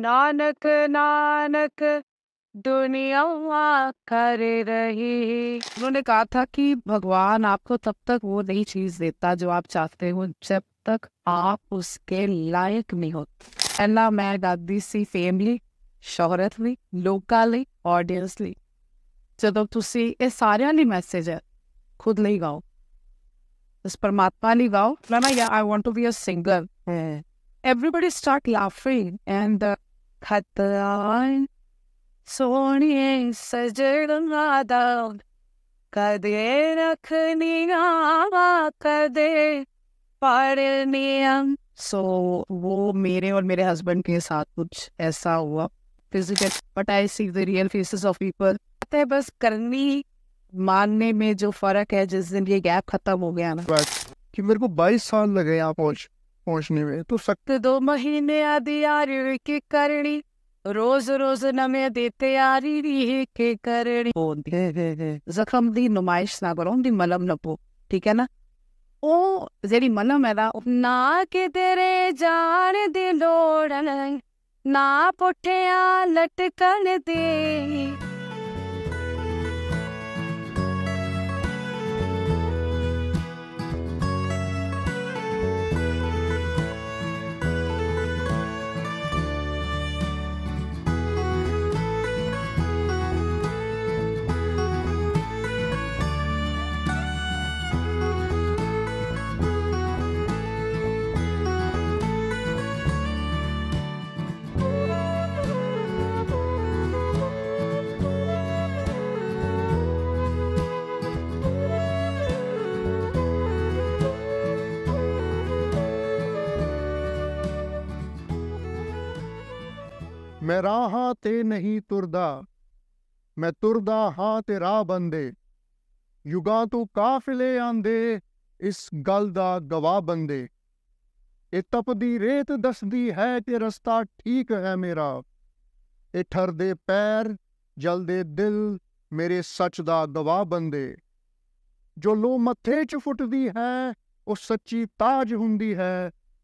नानक नानक दुनिया कर रही उन्होंने कहा था कि भगवान आपको तब तक वो नई चीज देता जो आप चाहते हो जब तक आप उसके लायक नहीं होते मैं दादी सी फैमिली शोहरत ली लोगों ऑडियंस ली जो तुम ये सारे लिए मैसेज है खुद नहीं गाओ इस परमात्मा नहीं गाओ मैं I want to be a singer everybody start laughing and खतान सोने सजना दाद कदे रखनिया कदे पाड़निया सो so, वो मेरे और मेरे हस्बैंड के साथ कुछ ऐसा हुआ physical but I see the real faces of people है बस करनी मानने में जो फर्क है जिस दिन ये गैप खत्म हो गया ना कि मेरे को 22 साल लगे यहाँ पहुंच पहुंचने में तो सत्य दो महीने आदि आरी के करणी रोज रोज नमे में देते आरी री के करणी जख्म दी नुमाइश ना करो दी मलम न पो ठीक है ना ओ जेरी मलम है ना ना के तेरे जान दी लोड़ ना पुठिया लटकन दे ਮੈਂ ਰਾਹਾਂ ਤੇ ਨਹੀਂ ਤੁਰਦਾ ਮੈਂ ਤੁਰਦਾ ਹਾਂ ਤੇ ਰਾਹ ਬੰਦੇ ਯੁਗਾਂ ਤੋਂ ਕਾਫਲੇ ਆਂਦੇ ਇਸ ਗੱਲ ਦਾ ਗਵਾਹ ਬੰਦੇ ਇਹ ਤਪਦੀ ਰੇਤ ਦੱਸਦੀ ਹੈ ਕਿ ਰਸਤਾ ਠੀਕ ਹੈ ਮੇਰਾ ਇਹ ਠਰਦੇ ਪੈਰ ਜਲਦੇ ਦਿਲ ਮੇਰੇ ਸੱਚ ਦਾ ਗਵਾਹ ਬੰਦੇ ਜੋ ਲੋ ਮੱਥੇ 'ਚ ਫੁੱਟਦੀ ਹੈ ਉਹ ਸੱਚੀ ਤਾਜ ਹੁੰਦੀ ਹੈ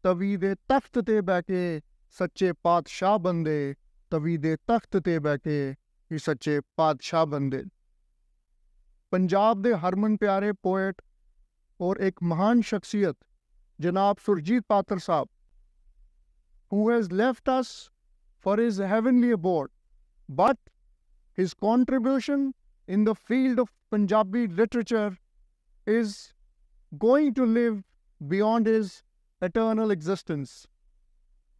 ਤਵੀ ਦੇ ਤਖਤ ਤੇ ਬੈ ਕੇ ਸੱਚੇ ਪਾਤਸ਼ਾਹ ਬੰਦੇ ਤਵੀਦੇ ਤਖਤ ਤੇ ਬਹਿ ਕੇ ਹੀ ਸੱਚੇ ਪਾਤਸ਼ਾਹ ਬੰਦੇ पंजाब के हरमन प्यारे पोएट और एक महान शख्सियत जनाब सुरजीत पात्र साहब who has left us for his heavenly abode but his contribution in the field of Punjabi literature is going to live beyond his eternal existence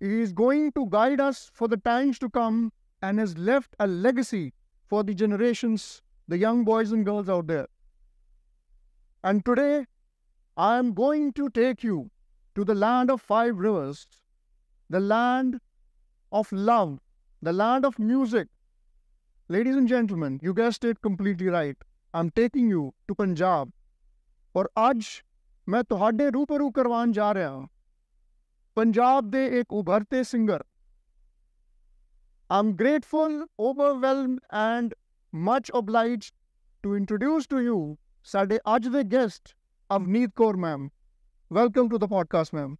He is going to guide us for the times to come and has left a legacy for the generations, the young boys and girls out there. And today, I am going to take you to the land of five rivers, the land of love, the land of music. Ladies and gentlemen, you guessed it completely right. I'm taking you to Punjab. For Aj, मैं ਤੁਹਾਡੇ रूबरू करवान जा ja raha. Punjab दे एक उभरते singer I am grateful overwhelmed and much obliged to introduce to you ਸਾਡੇ ਅੱਜ ਦੇ guest Avneet Kaur ma'am welcome to the podcast ma'am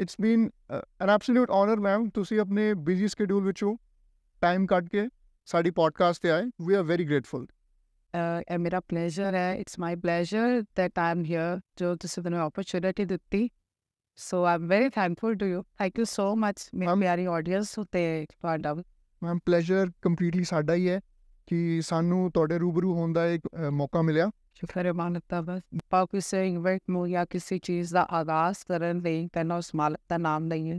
it's been an absolute honour ma'am ਤੁਸੀਂ ਆਪਣੇ ਬਿਜ਼ੀ ਸ਼ਡਿਊਲ ਵਿੱਚੋਂ ਟਾਈਮ ਕੱਢ ਕੇ ਸਾਡੀ ਪੋਡਕਾਸਟ ਤੇ ਆਏ ਵੀ ਆਰ ਵੈਰੀ ਗ੍ਰੇਟਫੁਲ ਮੇਰਾ ਪਲੇਜ਼ਰ ਹੈ it's my pleasure that I'm here ਜੋ ਤੁਸੀਂ ਮੈਨੂੰ ਓਪਰਚੁਨਿਟੀ ਦਿੱਤੀ So I'm very thankful to you. Thank you so much, ਮੇਰੀ ਪਿਆਰੀ ਆਡੀਅנס ਉਤੇ ਤੁਹਾਡਾ ਮੈਮ ਪਲੇਜ਼ਰ ਕੰਪਲੀਟਲੀ ਸਾਡਾ ਹੀ ਹੈ ਕਿ ਸਾਨੂੰ ਤੁਹਾਡੇ ਰੂਬਰੂ ਹੋਣ ਦਾ ਇੱਕ ਮੌਕਾ ਮਿਲਿਆ ਸ਼ੁਕਰ ਹੈ ਮਾਨਤਾ ਬਸ ਪਾ ਕਿਸੇ ਇਵੈਂਟ ਨੂੰ ਜਾਂ ਕਿਸੇ ਚੀਜ਼ ਦਾ ਆਗਾਜ਼ ਕਰਨ ਲਈ ਪਹਿਲਾਂ ਉਸ ਮਾਲਕ ਦਾ ਨਾਮ ਲਈਏ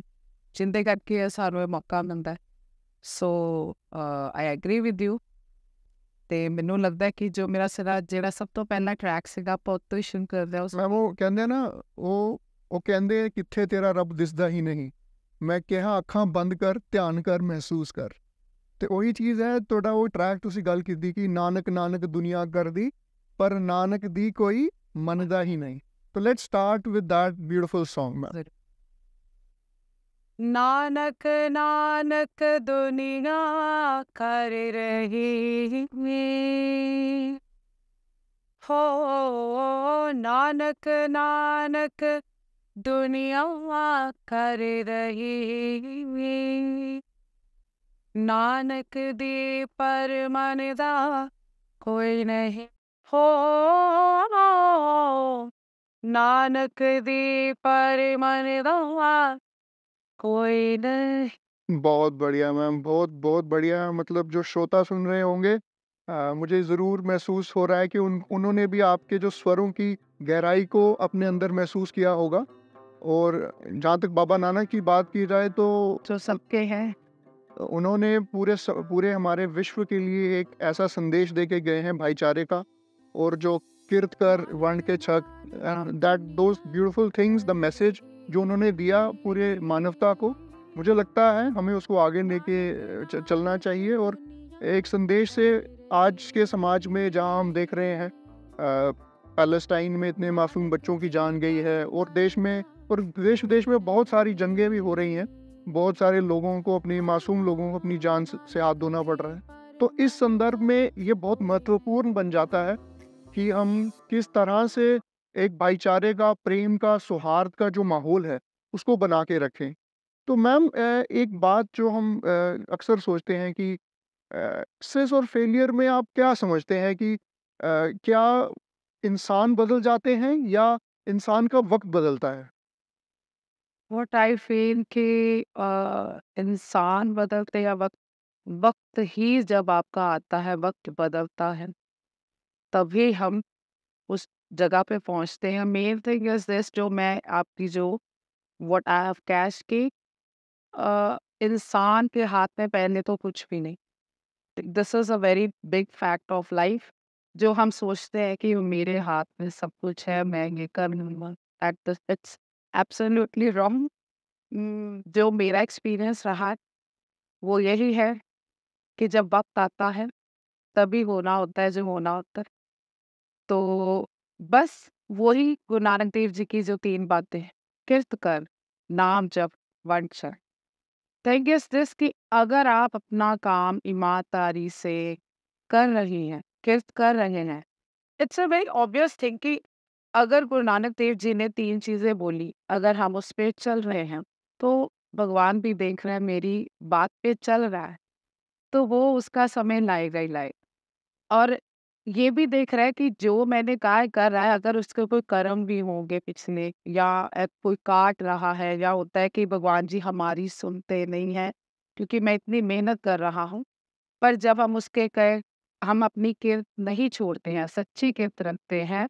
ਜਿੰਦੇ ਕਰਕੇ ਸਾਨੂੰ ਇਹ ਮੌਕਾ ਮਿਲਦਾ so I agree with you ਤੇ ਮੈਨੂੰ ਲੱਗਦਾ ਕਿ ਜੋ ਮੇਰਾ ਸਿਰਾ ਜਿਹੜਾ ਸਭ ਤੋਂ ਪਹਿਲਾ ਟਰੈਕ ਸੀਗਾ ਪੋਤੋ ਸ਼ੁਰੂ ਕਰਦਾ ਉਸ ਮੈਂ ਉਹ ਕਹਿੰਦੇ ਨਾ ਉਹ ਉਹ ਕਹਿੰਦੇ ਕਿੱਥੇ ਤੇਰਾ ਰੱਬ ਦਿਸਦਾ ਹੀ ਨਹੀਂ ਮੈਂ ਕਿਹਾ ਅੱਖਾਂ ਬੰਦ ਕਰ ਧਿਆਨ ਕਰ ਮਹਿਸੂਸ ਕਰ ਤੇ ਉਹੀ ਚੀਜ਼ ਹੈ ਤੁਹਾਡਾ ਉਹ ਟਰੈਕ ਤੁਸੀਂ ਗੱਲ ਕੀਤੀ ਕਿ ਨਾਨਕ ਨਾਨਕ ਦੁਨੀਆ ਕਰਦੀ ਪਰ ਨਾਨਕ ਦੀ ਕੋਈ ਮੰਨਦਾ ਹੀ ਨਹੀਂ so let's start with that beautiful Song ਮੈਂ ਨਾਨਕ ਨਾਨਕ ਦੁਨੀਆ ਕਰ ਰਹੀ ਹੈ ਹੋ ਨਾਨਕ ਨਾਨਕ दुनिया कर रही नानक दी पर मनदा कोई नहीं हो नानक दी पर मनदा कोई नहीं बहुत बढ़िया मैम बहुत बहुत बढ़िया मतलब जो श्रोता सुन रहे होंगे आ, मुझे ज़रूर महसूस हो रहा है कि उन उन्होंने भी आपके जो स्वरों की गहराई को अपने अंदर महसूस किया होगा और जहाँ तक बाबा नानक की बात की जाए तो जो सबके हैं उन्होंने पूरे पूरे हमारे विश्व के लिए एक ऐसा संदेश दे के गए हैं भाईचारे का और जो किरत कर वर्ण के छक दैट दो ब्यूटिफुल थिंग्स द मैसेज जो उन्होंने दिया पूरे मानवता को मुझे लगता है हमें उसको आगे लेके चलना चाहिए और एक संदेश से आज के समाज में जहाँ हम देख रहे हैं पैलेस्टाइन में इतने मासूम बच्चों की जान गई है और देश में और देश विदेश में बहुत सारी जंगें भी हो रही हैं बहुत सारे लोगों को अपनी मासूम लोगों को अपनी जान से हाथ धोना पड़ रहा है तो इस संदर्भ में ये बहुत महत्वपूर्ण बन जाता है कि हम किस तरह से एक भाईचारे का प्रेम का सौहार्द का जो माहौल है उसको बना के रखें तो मैम एक बात जो हम अक्सर सोचते हैं कि सक्सेस और फेलियर में आप क्या समझते हैं कि क्या इंसान बदल जाते हैं या इंसान का वक्त बदलता है वट आई फील कि इंसान बदलते या वक्त वक्त ही जब आपका आता है वक्त बदलता है तभी हम उस जगह पे पहुंचते हैं मेन थिंग इज दिस जो मैं आपकी जो वट आई हैव कैश की इंसान के हाथ में पहने तो कुछ भी नहीं this is a very big fact of life जो हम सोचते हैं कि मेरे हाथ में सब कुछ है मैं ये कर लूंगा at this absolutely wrong mm, जो मेरा एक्सपीरियंस रहा वो यही है कि जब वक्त आता है तभी होना होता है जो होना होता है तो बस वही गुरु नानक देव जी की जो तीन बातें हैं किर्त कर नाम जब वंशन थैंक यू दिस कि अगर आप अपना काम ईमानदारी से कर रही हैं किर्त कर रहे हैं it's a very obvious thing कि अगर गुरु नानक देव जी ने तीन चीजें बोली अगर हम उस पर चल रहे हैं तो भगवान भी देख रहे हैं मेरी बात पे चल रहा है तो वो उसका समय लाएगा ही लाएगा और ये भी देख रहा है कि जो मैंने काय कर रहा है अगर उसके कोई कर्म भी होंगे पिछले या कोई काट रहा है या होता है कि भगवान जी हमारी सुनते नहीं है क्योंकि मैं इतनी मेहनत कर रहा हूँ पर जब हम उसके कहे हम अपनी किरत नहीं छोड़ते हैं सच्ची किरत रखते हैं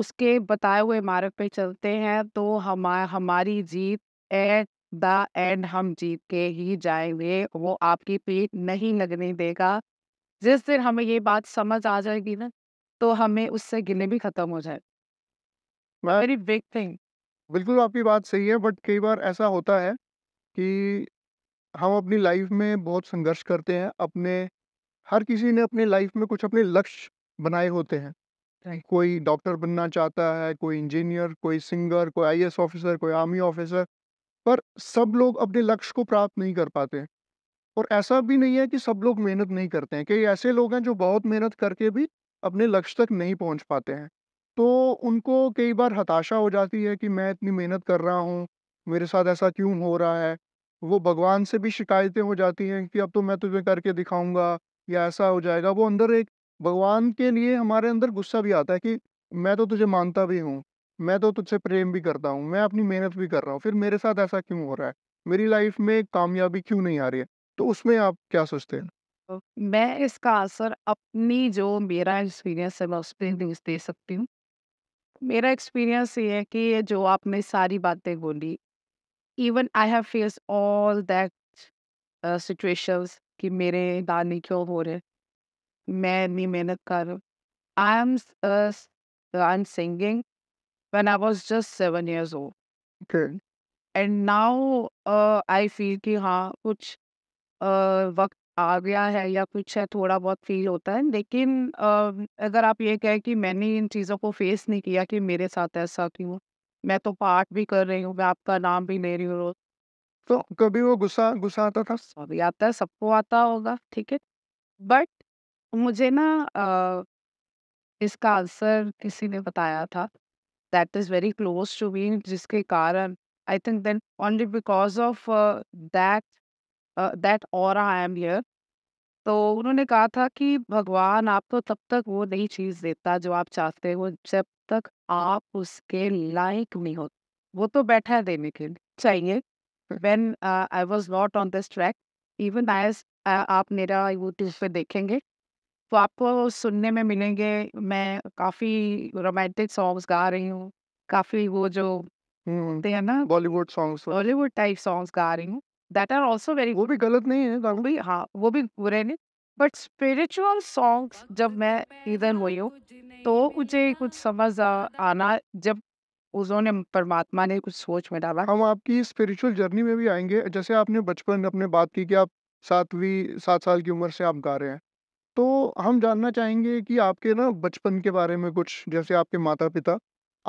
उसके बताए हुए मार्ग पे चलते हैं तो हम हमारी जीत एट द एंड हम जीत के ही जाएंगे वो आपकी पीठ नहीं लगने देगा जिस दिन हमें ये बात समझ आ जाएगी ना तो हमें उससे गिने भी खत्म हो जाए वेरी बिग थिंग बिल्कुल आपकी बात सही है बट कई बार ऐसा होता है कि हम अपनी लाइफ में बहुत संघर्ष करते हैं अपने हर किसी ने अपनी लाइफ में कुछ अपने लक्ष्य बनाए होते हैं कोई डॉक्टर बनना चाहता है कोई इंजीनियर कोई सिंगर कोई आई ऑफिसर कोई आर्मी ऑफिसर पर सब लोग अपने लक्ष्य को प्राप्त नहीं कर पाते और ऐसा भी नहीं है कि सब लोग मेहनत नहीं करते हैं कई ऐसे लोग हैं जो बहुत मेहनत करके भी अपने लक्ष्य तक नहीं पहुंच पाते हैं तो उनको कई बार हताशा हो जाती है कि मैं इतनी मेहनत कर रहा हूँ मेरे साथ ऐसा क्यों हो रहा है वो भगवान से भी शिकायतें हो जाती हैं कि अब तो मैं तुझे करके दिखाऊंगा या ऐसा हो जाएगा वो अंदर एक भगवान के लिए हमारे अंदर गुस्सा भी आता है कि मैं तो तुझे मानता भी हूँ मैं तो तुझसे प्रेम भी करता हूँ मैं अपनी मेहनत भी कर रहा हूँ फिर मेरे साथ ऐसा क्यों हो रहा है मेरी लाइफ में कामयाबी क्यों नहीं आ रही है तो उसमें आप क्या सोचते हैं मैं इसका असर अपनी जो मेरा एक्सपीरियंस है मैं उस पर दे सकती हूँ मेरा एक्सपीरियंस ये है कि जो आपने सारी बातें बोली even I have face all that situations कि मेरे दाल क्यों हो रहे हैं मैं इतनी मेहनत कर रहा हूँ I am I am singing when I was just seven years old and now I feel कि हाँ कुछ uh, वक्त आ गया है या कुछ है थोड़ा बहुत फील होता है लेकिन uh, अगर आप ये कहें कि मैंने इन चीज़ों को फेस नहीं किया कि मेरे साथ ऐसा क्यों मैं तो पार्ट भी कर रही हूँ मैं आपका नाम भी ले रही हूँ रोज तो कभी वो गुस्सा गुस्सा आता था सॉरी आता है सबको आता होगा ठीक है बट मुझे ना इसका आंसर किसी ने बताया था that is very close to me जिसके कारण I think then only because of that that और आई एम हियर तो उन्होंने कहा था कि भगवान आपको तब तक वो नई चीज देता जो आप चाहते हो जब तक आप उसके लायक नहीं हो वो तो बैठा है देने के लिए चाहिए when I was not on this track even I आप मेरा यूट्यूब पे देखेंगे तो आपको सुनने में मिलेंगे मैं काफ़ी रोमांटिक सॉन्ग्स गा रही हूँ काफ़ी वो जो होते हैं ना Bollywood songs Bollywood type songs गा रही हूँ दैट आर ऑल्सो वेरी वो भी गलत नहीं है वो भी हाँ वो भी बुरे नहीं बट स्पिरिचुअल सॉन्ग्स जब मैं इधर हुई हूँ तो मुझे कुछ समझ आना जब उन्होंने परमात्मा ने कुछ सोच में डाला हम आपकी स्पिरिचुअल जर्नी में भी आएंगे जैसे आपने बचपन में अपने बात की कि आप सातवीं सात साल की उम्र से आप गा रहे हैं तो हम जानना चाहेंगे कि आपके ना बचपन के बारे में कुछ जैसे आपके माता-पिता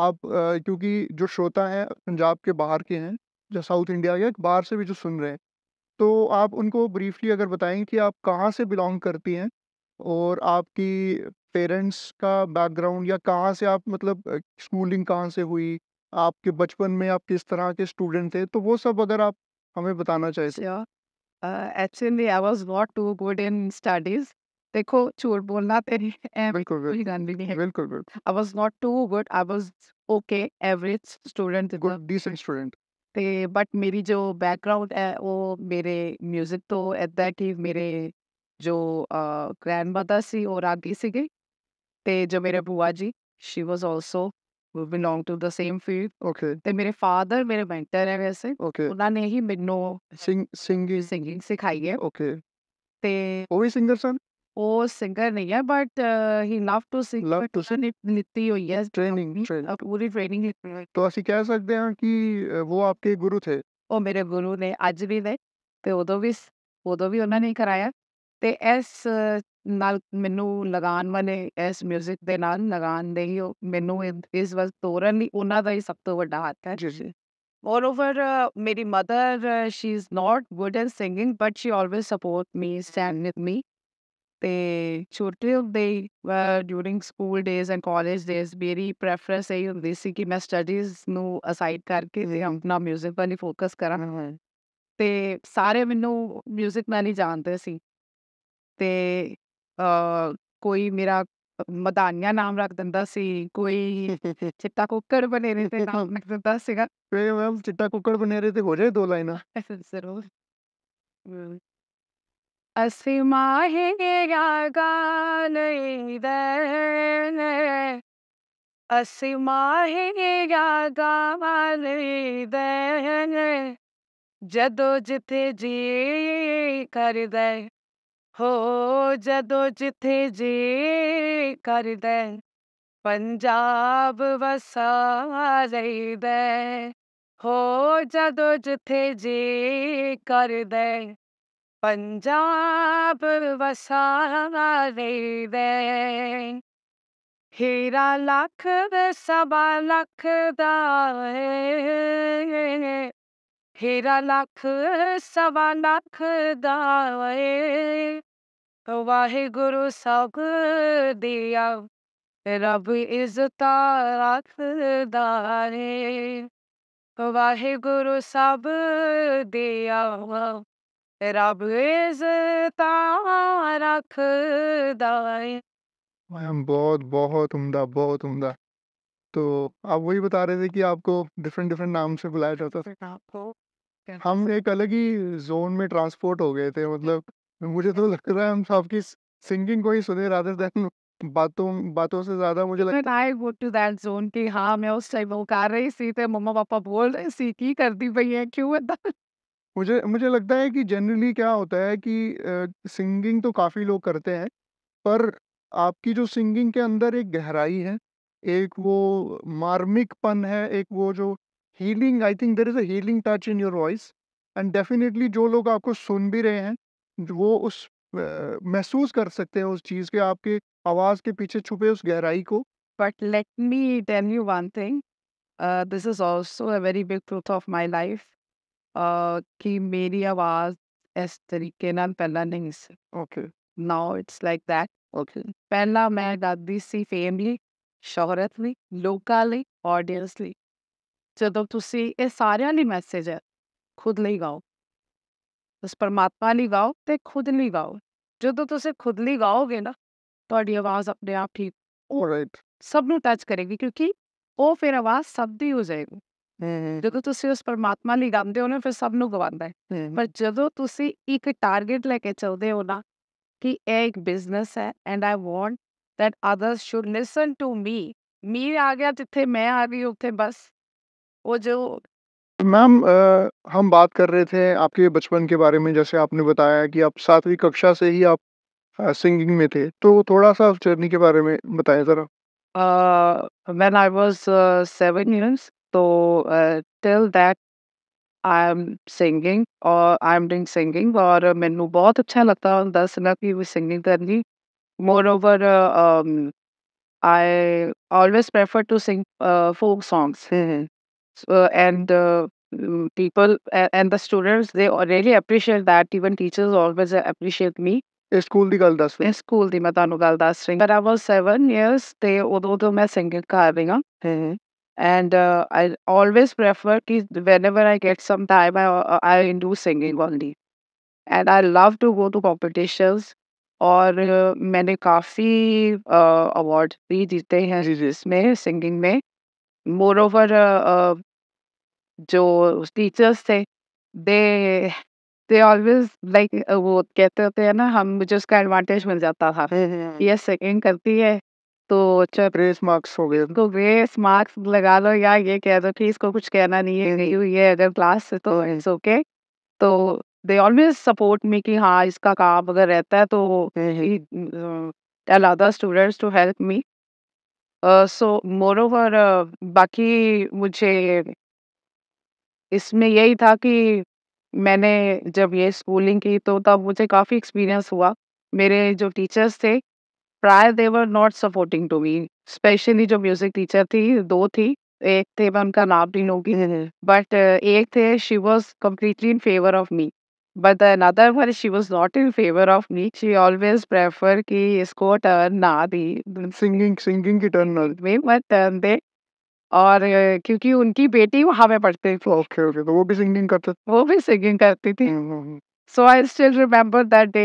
आप क्योंकि जो श्रोता हैं पंजाब के बाहर के हैं, जो साउथ इंडिया के बाहर से भी जो सुन रहे हैं, तो आप उनको ब्रीफ़ली अगर बताएं कि आप कहाँ से बिलोंग करती हैं? और आपकी पेरेंट्स का बैकग्राउंड या कहाँ से आप मतलब स्कूलिंग कहाँ से हुई? आपके बचपन में आप किस तरह के स्टूडेंट थे? तो वो सब अगर आप हमें बताना चाहिए तो। Sure. Uh, actually, I was not too देखो झूठ बोलना तेरी एम बिल्कुल बिल- कोई गंदी नहीं है बिल्कुल बिल्कुल I was not too good I was okay average student good decent student थे बट मेरी जो बैकग्राउंड है वो मेरे म्यूजिक तो ऐदा है कि मेरे जो ग्रैंड मदर सी और आंटी सीगी ते जो मेरे बुआ जी she was also belong to the same field okay ਤੇ ਮੇਰੇ ਫਾਦਰ ਮੇਰੇ ਮੈਂਟਰ ਹੈ ਵੈਸੇ ओके ਉਹਨਾਂ ਨੇ ਹੀ ਮੈਨੂੰ सिंग सिंगिंग सिंगिंग ਸਿਖਾਈ ਹੈ ओके ਤੇ वो भी सिंगर सन वो सिंगर नहीं है but he love to sing love to sing लिती हो यस ट्रेनिंग ट्रेनिंग पूरी ट्रेनिंग लिती हुई तो ਅਸੀਂ ਕਹਿ ਸਕਦੇ ਹਾਂ ਕਿ ਉਹ ਆਪਕੇ ਗੁਰੂ ਥੇ ਉਹ ਮੇਰੇ ਗੁਰੂ ਨੇ ਅੱਜ ਵੀ ਨੇ ਤੇ भी ਵੀ ਉਦੋਂ ਵੀ ਉਹਨਾਂ कराया ਕਰਾਇਆ ਤੇ ਇਸ ਨਾਲ ਮੈਨੂੰ ਲਗਾਨ ਵਾਲੇ ਇਸ 뮤직 ਦੇ ਨਾਲ ਲਗਾਨ ਦੇ ਹੀ ਮੈਨੂੰ ਇਸ ਵਕਤ ਤੋਰਨ ਲਈ ਉਹਨਾਂ ਦਾ ਹੀ ਸਭ ਤੋਂ ਵੱਡਾ ਹੱਥ ਹੈ ਜੀ Moreover, uh, my mother, uh, she's not good at singing, but she always supports me, stand with me. ਤੇ ਛੋਟੇ ਹੁੰਦੇ ਹੀ during school days and college days ਮੇਰੀ ਪ੍ਰੈਫਰੈਂਸ ਇਹ ਹੁੰਦੀ ਸੀ ਕਿ ਮੈਂ ਸਟੱਡੀਜ਼ ਨੂੰ ਅਸਾਈਡ ਕਰਕੇ ਵੀ ਆਪਣਾ 뮤직 ਵੱਲ ਫੋਕਸ ਕਰਾਂ ਤੇ ਸਾਰੇ ਮੈਨੂੰ 뮤직 ਮੈਂ ਨਹੀਂ ਜਾਣਦੇ ਸੀ ਤੇ ਕੋਈ ਮੇਰਾ ਮਦਾਨੀਆਂ ਨਾਮ ਰੱਖ ਦਿੰਦਾ ਸੀ ਕੋਈ ਚਿੱਟਾ ਕੁੱਕੜ ਬਨੇਰੇ ਤੇ ਨਾਮ ਰੱਖ ਦਿੰਦਾ ਸੀਗਾ ਵੇ ਮੈਮ ਚਿੱਟਾ ਕੁੱਕੜ ਬਨੇਰੇ ਤੇ ਹੋ ਜਾਏ ਦੋ ਲਾਈਨਾਂ ਜ਼ਰੂਰ അസിമാഹിയാകാലിതേ അസിമാഹിയാകാലിതേ जदो जिथे जी कर दे हो जदो जिथे जी कर दे पंजाब वसा दे हो जदो जिथे जी कर दे पंजाब वसा रे हीरा लख सवा लख दाए हीरा लख सबा लख दाए गुरु सब दिया रब इज्जत रख दाए वाहे गुरु सब दिया रब इजता रख है मैम बहुत बहुत उम्दा बहुत उम्दा तो आप वही बता रहे थे कि आपको डिफरेंट डिफरेंट नाम से बुलाया जाता था आपको हम एक अलग ही जोन में ट्रांसपोर्ट हो गए थे मतलब मुझे तो लग रहा है हम आपकी सिंगिंग को ही सुने रादर देन बातों बातों से ज्यादा मुझे लगता I go to that zone कि हाँ मैं उस टाइम वो कर रही थी तो मम्मा पापा बोल रहे थे की करती भैया क्यों मुझे मुझे लगता है कि जनरली क्या होता है कि सिंगिंग तो काफ़ी लोग करते हैं, पर आपकी जो सिंगिंग के अंदर एक गहराई है, एक वो मार्मिकपन है, एक वो जो healing I think there is a healing touch in your voice and definitely जो लोग आपको सुन भी रहे हैं, वो उस uh, महसूस कर सकते हैं उस चीज़ के आपके आवाज़ के पीछे छुपे उस गहराई को। But let me tell you one thing this is also also a very big truth of ਕਿ ਮੇਰੀ ਆਵਾਜ਼ ਇਸ ਤਰੀਕੇ ਨਾਲ ਪਹਿਲਾਂ ਨਹੀਂ ਸੀ okay okay it's like that okay ਪਹਿਲਾਂ ਮੈਂ ਗਾਉਂਦੀ ਸੀ ਫੇਮ ਲਈ, ਸ਼ੋਹਰਤ ਲਈ, ਲੋਕਾਂ ਲਈ, ਆਡੀਅੰਸ ਲਈ। ਜਦੋਂ ਤੁਸੀਂ ਇਹ ਸਾਰਿਆਂ ਲਈ ਮੈਸੇਜ ਹੈ, ਖੁਦ ਲਈ ਗਾਓ। ਉਸ ਪਰਮਾਤਮਾ ਲਈ ਗਾਓ ਤੇ ਖੁਦ ਲਈ ਗਾਓ। ਜਦੋਂ ਤੁਸੀਂ ਖੁਦ ਲਈ ਗਾਓਗੇ ਨਾ, ਤੁਹਾਡੀ ਆਵਾਜ਼ ਆਪਣੇ ਆਪ ਠੀਕ ਉਹ ਰਾਈਟ ਸਭ ਨੂੰ ਟੱਚ ਕਰੇਗੀ ਕਿਉਂਕਿ ਉਹ ਫਿਰ ਆਵਾਜ਼ ਸਭ ਦੀ ਹੋ ਜਾਏਗੀ। ਜਦੋਂ ਤੁਸੀਂ ਉਸ ਪਰਮਾਤਮਾ ਲਈ ਗਾਉਂਦੇ ਹੋ ਨਾ ਫਿਰ ਸਭ ਨੂੰ ਗਵਾਉਂਦਾ ਹੈ ਪਰ ਜਦੋਂ ਤੁਸੀਂ ਇੱਕ ਟਾਰਗੇਟ ਲੈ ਕੇ ਚੱਲਦੇ ਹੋ ਨਾ ਕਿ ਇਹ ਇੱਕ ਬਿਜ਼ਨਸ ਹੈ and I want that others should listen to me me आ गया जिथे मैं आ गई उथे बस वो जो मैम हम बात कर रहे थे आपके बचपन के बारे में जैसे आपने बताया कि आप सातवीं कक्षा से ही आप सिंगिंग में थे तो थोड़ा सा उस जर्नी के बारे में बताएं जरा when I was seven years तो till that I am singing और आई एम डूइंग सिंगिंग और मैनू बहुत अच्छा लगता है दस ना कि वो सिंगिंग करनी moreover I always prefer to sing folk songs and people a- and the students they a- really appreciate that even teachers always uh, appreciate me ਇਹ ਸਕੂਲ ਦੀ ਗੱਲ ਦੱਸ ਇਸ ਸਕੂਲ ਦੀ ਮੈਂ ਤੁਹਾਨੂੰ ਗੱਲ ਦੱਸ ਰਹੀ ਪਰ ਆਈ ਵਾਸ 7 ਇਅਰਸ ਤੇ ਉਦੋਂ ਤੋਂ ਮੈਂ ਸਿੰਗਿੰਗ ਕਰ ਰਹੀ ਹਾਂ and uh, I always prefer to, whenever I get some time, I, uh, I do singing only. And I love to go to competitions or uh, many coffee uh, awards we jeete hain singing mein. Moreover, the uh, uh teachers say they they always like They wo kehte hote hain na hum mujhe uska advantage mil jata tha ye singing karti hai तो अच्छा grace marks हो गए तो grace marks लगा लो या ये कह दो कि इसको कुछ कहना नहीं है नहीं हुई है अगर क्लास से तो इट्स ओके तो दे ऑलवेज सपोर्ट मी कि हाँ इसका काम अगर रहता है तो hmm, hmm. Allow the students to help me so moreover बाकी मुझे इसमें यही था कि मैंने जब ये स्कूलिंग की तो तब मुझे काफ़ी एक्सपीरियंस हुआ मेरे जो टीचर्स थे prior they were not supporting to me specially जो म्यूजिक टीचर थी दो थी एक थे मैं उनका नाम भी लूंगी बट हम्म, हम्म। एक थे she was completely in favour of me but another one she was not in favour of me she always prefer कि इसको टर्न ना दी सिंगिंग सिंगिंग की टर्न ना दी बट टर्न दे और क्योंकि उनकी बेटी वहाँ पे पढ़ती थी ओके ओके तो वो भी सिंगिंग करते वो भी सिंगिंग करती थी hmm, so I still remember that day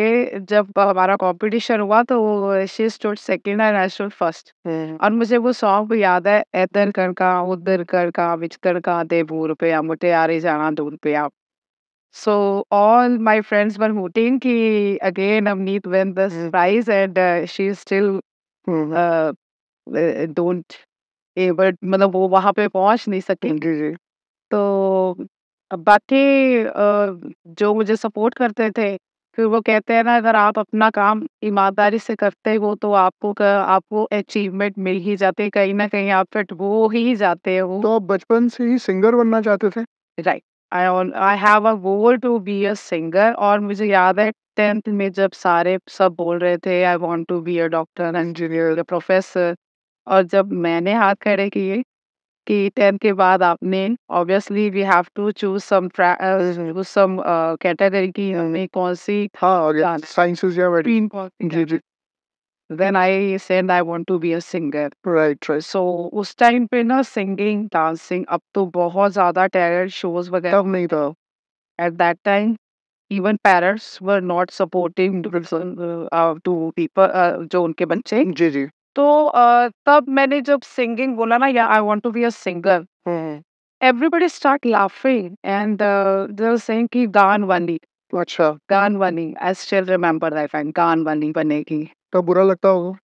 जब हमारा कॉम्पिटिशन हुआ तो she stood second and I stood first और मुझे वो सॉन्ग भी याद है एदर कर का उधर कर का कर का दे भूर पे या मुटे रही जाना दूर पे आप so all my friends were hooting की again Amneet win this hmm prize and uh, she still hmm, uh, uh मतलब वो वहाँ पे पहुँच नहीं सकेंगे तो बाकी जो मुझे सपोर्ट करते थे, फिर वो कहते हैं ना अगर आप अपना काम ईमानदारी से करते हो तो आपको कर, आपको अचीवमेंट मिल ही जाते कहीं ना कहीं आप फिट वो ही जाते हो। तो आप बचपन से ही सिंगर बनना चाहते थे? Right. I I have a goal to be a singer और मुझे याद है टेंथ में जब सारे सब बोल रहे थे I want to be a doctor, engineer, professor और जब मैंने हाथ खड़े किए कि टेंथ के बाद आपने obviously we have to choose some some category की हमें कौन सी हाँ और या स्ट्रीम कौन जी then I said I want to be a singer right right so उस टाइम पे ना सिंगिंग डांसिंग अब तो बहुत ज्यादा टैलेंट शोज वगैरह तब नहीं था at that time even parents were not supporting to people जो उनके बच्चे जी जी तो तब मैंने जब सिंगिंग बोला ना या I want to be a singer everybody start laughing and sing की गान वाली अच्छा गान वाली I still remember that time गानवानी बनेगी तो बुरा लगता होगा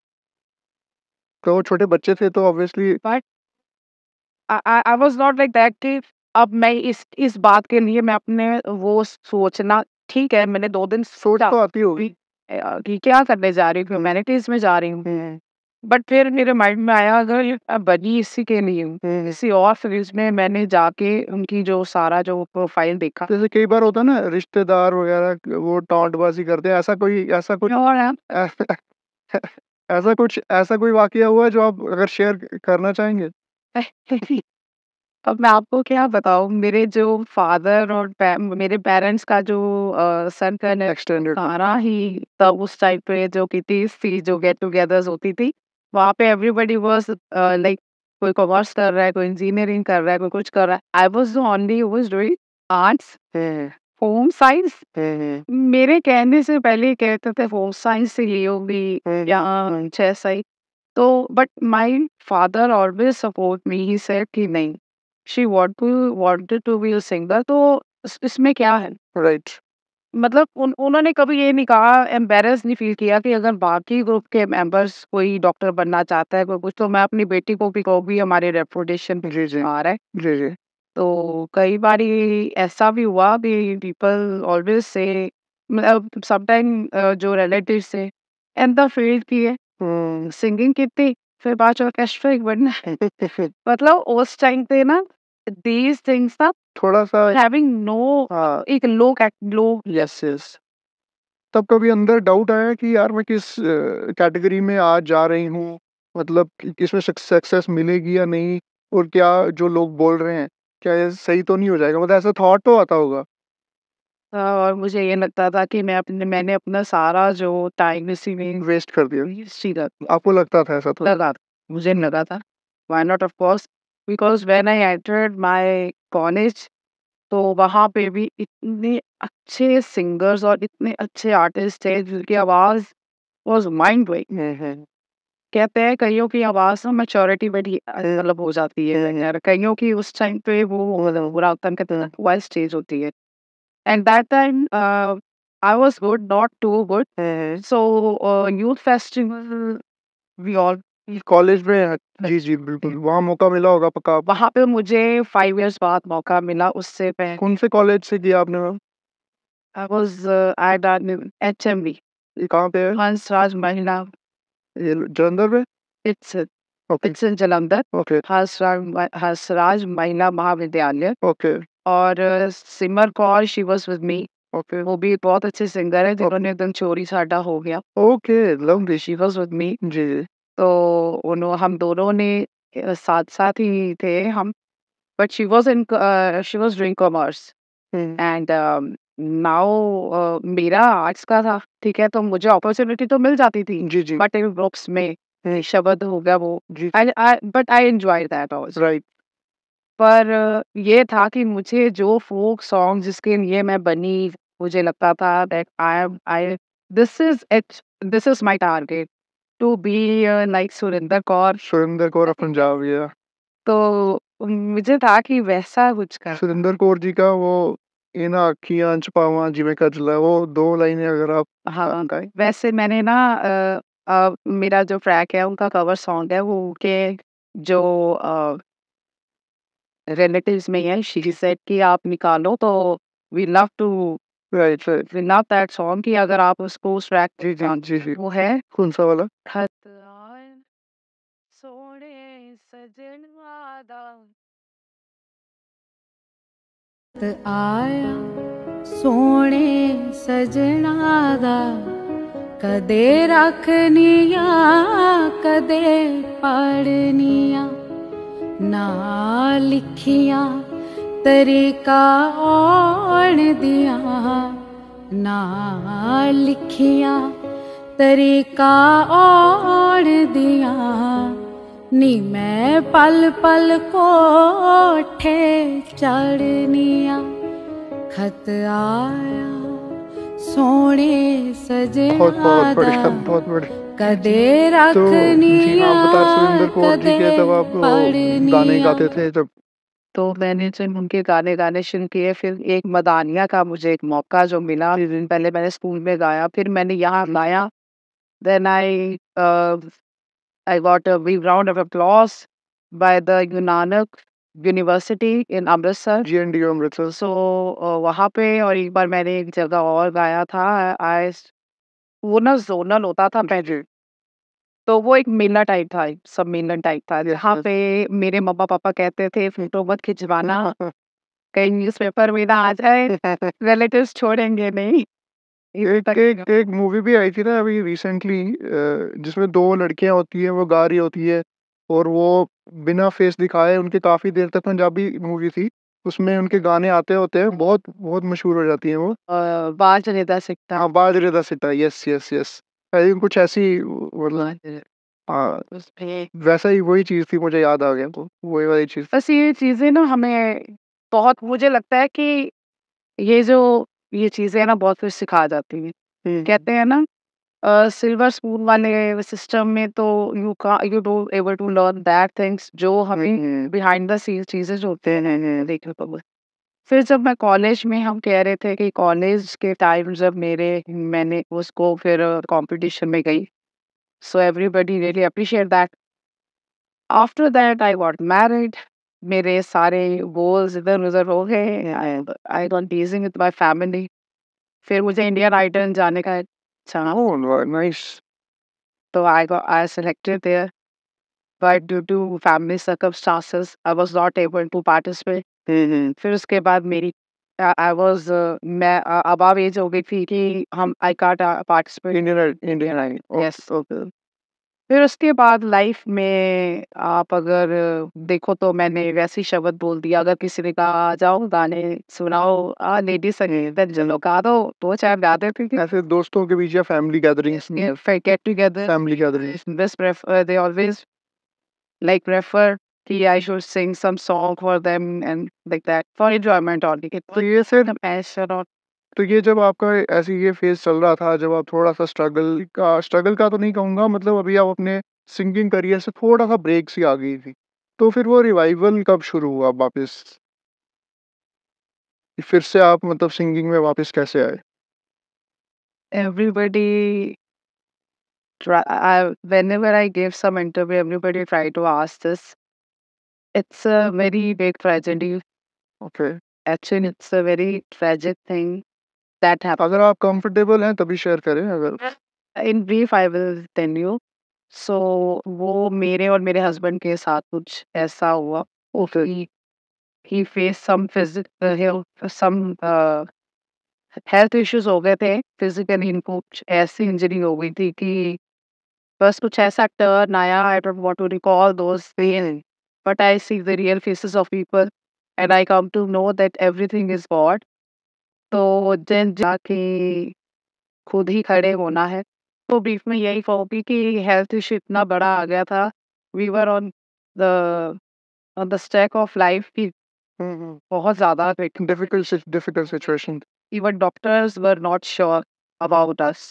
तो छोटे बच्चे थे तो obviously but I I was not like that कि अब मैं इस इस बात के लिए मैं अपने वो सोचना ठीक है मैंने दो दिन सोच सोचा तो आती होगी कि, क्या करने जा रही हूँ ह्यूमैनिटीज में जा रही हूँ हम्म। बट फिर मेरे माइंड में आया अगर बनी इसी के लिए हूँ किसी हम्म। और फील्ड में मैंने जाके उनकी जो सारा जो प्रोफाइल देखा जैसे कई बार होता है ना रिश्तेदार वगैरह वो टॉन्ट बाजी करते हैं ऐसा कोई ऐसा कोई और आप ऐसा कुछ ऐसा कोई वाकया हुआ है जो आप अगर शेयर करना चाहेंगे अब मैं आपको क्या बताऊ मेरे जो फादर और मेरे पेरेंट्स का जो सन का सारा ही तब उस टाइप पे जो की थी थी जो गेट टुगेदर्स होती थी वहाँ पे एवरीबडी वॉज लाइक कोई कॉमर्स कर रहा है कोई इंजीनियरिंग कर रहा है कोई कुछ कर रहा है I was the only was was doing arts home science मेरे कहने से पहले कहते थे होम साइंस से ली होगी हम्म। या uh, हम्म। छह सही तो but my father always support me he said कि नहीं she want to wanted to be singer तो इसमें क्या है राइट मतलब उन उन्होंने कभी ये नहीं कहा, एम्बेरस नहीं फ़ील किया कि अगर बाकी ग्रुप के मेंबर्स कोई डॉक्टर बनना चाहता है, कोई कुछ तो मैं अपनी बेटी को भी कहूँगी हमारे रेपुटेशन पे जी, जी। आ रहा है। जी, जी। तो कई बार ऐसा भी हुआ भी पीपल ऑलवेज से मतलब समटाइम जो रिलेटिव से इन द फील्ड की है, सिंगिंग हम्म। की थी, फिर बाद ऑर्केस्ट्रा एक बनना मतलब उस टाइम पे ना दीज थिंग्स ना थोड़ा सा हैविंग नो हाँ एक लो लो yes यस तब कभी अंदर डाउट आया कि यार मैं किस category में आज जा रही हूँ मतलब किसमें success मिलेगी या नहीं और क्या जो लोग बोल रहे हैं क्या ये सही तो नहीं हो जाएगा मतलब ऐसा thought तो आता होगा हाँ, और मुझे ये लगता था कि मैं अपने मैंने अपना सारा जो टाइम इसी में वेस्ट कर दिया आपको लगता था ऐसा था तो? लगा मुझे लगा था why not of course because when I entered my college तो वहाँ पे भी इतने अच्छे सिंगर्स और इतने अच्छे आर्टिस्ट थे जिनकी आवाज़ वॉज माइंड ब्लोइंग कहते हैं कईयों की आवाज़ ना मेचोरिटी में डी- मतलब हो जाती है यार हम्म, हम्म। कईयों की उस टाइम पे वो बुरा होता है कहते हैं वॉइस चेंज होती है and that time I was good not too good so youth festival we all college में जी, जी, अच्छा। बिल्कुल, वहाँ मौका मिला होगा पक्का वहाँ पे मुझे फाइव इयर्स बाद मौका मिला, उससे पहले कौन से कॉलेज से किया आपने ma'am? I was I done in HMV, ये कहाँ पे है? हंसराज महिला जलंधर में? It's okay. It's in Jalandhar okay. Hansraj Hansraj Mahila Mahavidyalaya okay. और uh, Simar Kaur she was with me, okay. वो भी बहुत अच्छे सिंगर है ओके। जिन्होंने एकदम चोरी साडा हो गया। Okay, love this she was with me. जी, जी। तो उन्हों हम दोनों ने साथ-साथ ही थे हम but she was in she was doing commerce and now मेरा आर्ट्स का था, ठीक है? तो मुझे अपॉर्चुनिटी तो मिल जाती थी जी, जी। बट ग्रुप्स में हम्म। शब्द हो गया वो जी। But I enjoy that also right. पर ये था कि मुझे जो फोक सॉन्ग जिसके लिए मैं बनी, मुझे लगता था that I I this is it this is my target to be like Surinder Kaur. Surinder Kaur of Punjab या तो मुझे था कि वैसा कुछ कर सुरेंद्र कौर जी का वो ਇਹਨਾਂ ਅੱਖੀਆਂ ਚ ਪਾਵਾਂ ਜਿਵੇਂ ਕਜਲਾ ਉਹ ਦੋ ਲਾਈਨੇ ਅਗਰ ਆਪ हाँ गाएं वैसे मैंने ना आ, आ, मेरा जो ट्रैक है उनका कवर सॉन्ग है वो के जो रिलेटिव्स में है शी सेड कि आप निकालो तो we love to write write that song अगर आप उसको उस ट्रैक जी जी जी जी वो है कौन सा वाला सोने सजन वादा आया सोने सजना दा कदे रखनिया कदे पढ़निया ना लिखिया तरे का दिया ना लिखिया तरे का दिया नी मैं पल पल कोठे चढ़निया खत आया सोने सजे बहुत बहुत बढ़िया बहुत कदे रखनिया तो जी हाँ तो मैंने जो उनके गाने गाने शुरू किए फिर एक मदानिया का मुझे एक मौका जो मिला कुछ दिन पहले मैंने स्कूल में गाया फिर मैंने यहाँ गाया then I I got round of by the यूनानक university in Amritsar G N D Amritsar so वहाँ पे और एक बार मैंने एक जगह और गाया था आई वो ना जोनल होता था पहले तो वो एक मेला टाइप था एक सब मेलन टाइप था जहाँ पे मेरे मम्मा पापा कहते थे फोटो मत खिंचवाना कहीं न्यूज पेपर में ना आ जाए रिलेटिव छोड़ेंगे नहीं इस एक एक एक मूवी भी आई थी ना अभी रिसेंटली जिसमें दो लड़कियां होती है वो गा रही होती है और वो बिना फेस दिखाए उनके काफी देर तक पंजाबी मूवी थी उसमें उनके गाने आते होते हैं बहुत बहुत मशहूर हो जाती है वो अ, बाज रेदा सिकटा हाँ बाज रेदा सिटा yes yes yes I think कुछ ऐसी मतलब हाँ, हाँ वैसा ही वही चीज थी मुझे याद आ गया तो वही वाली चीज बस ये चीज़ें ना हमें बहुत मुझे लगता है कि ये जो ये चीज़ें हैं ना बहुत कुछ सिखा जाती हैं। कहते हैं ना सिल्वर स्पून वाले सिस्टम में तो यू का you don't able to learn that things जो हमें बिहाइंड द सीन चीज़ें जो होते हैं देखने को फिर जब मैं कॉलेज में हम कह रहे थे कि कॉलेज के टाइम जब मेरे मैंने उसको फिर कंपटीशन में गई so everybody really appreciate that after that I got married मेरे सारे गोल्स इधर उधर हो गए आई गॉट डीजिंग विद माई फैमिली फिर मुझे इंडियन आइडल जाने का अच्छा Oh, nice. तो I got I selected there but due to family circumstances I was not able to participate फिर उसके बाद मेरी आई वाज uh, मैं अबाव एज हो गई थी कि हम I can't participate Indian Indian yes okay फिर उसके बाद लाइफ में आप अगर देखो तो मैंने वैसे ही शब्द बोल दिया अगर किसी ने कहा आ जाओ गाने सुनाओ आ लेडी संगीत जनों का दो तो चाहे गाते थे कि ऐसे दोस्तों के बीच या family gatherings get together family gatherings best prefer they always like refer the I should sing some song for them and like that for enjoyment only. It तो ये सिर्फ wasn't a passion or तो ये जब आपका ऐसे ये phase चल रहा था जब आप थोड़ा सा स्ट्रगल का स्ट्रगल का तो नहीं कहूँगा मतलब अभी आप अपने सिंगिंग करियर से थोड़ा सा ब्रेक सी आ गई थी तो फिर वो रिवाइवल कब शुरू हुआ वापस फिर से आप मतलब सिंगिंग में वापस कैसे आए everybody try I, whenever I give some interview, everybody try to ask this. It's a very big tragedy. Okay Actually, it's a very tragic thing that happened. अगर आप कंफर्टेबल हैं तभी शेयर करें अगर In brief, I will tell you. सो वो मेरे और मेरे हस्बैंड के साथ कुछ ऐसा हुआ okay he he faced some physical some uh, health issues हो गए थे फिजिकली इनको कुछ ऐसी इंजरी हो गई थी कि बस कुछ ऐसा टर्न आया I don't want to recall those feeling but I see the real faces of people and I come to know that everything is God तो जिन जाके खुद ही खड़े होना है तो ब्रीफ में यही कहूँगी कि हेल्थ इशू इतना बड़ा आ गया था we were on the on the stack of life की बहुत ज्यादा difficult difficult situation even doctors were not sure about us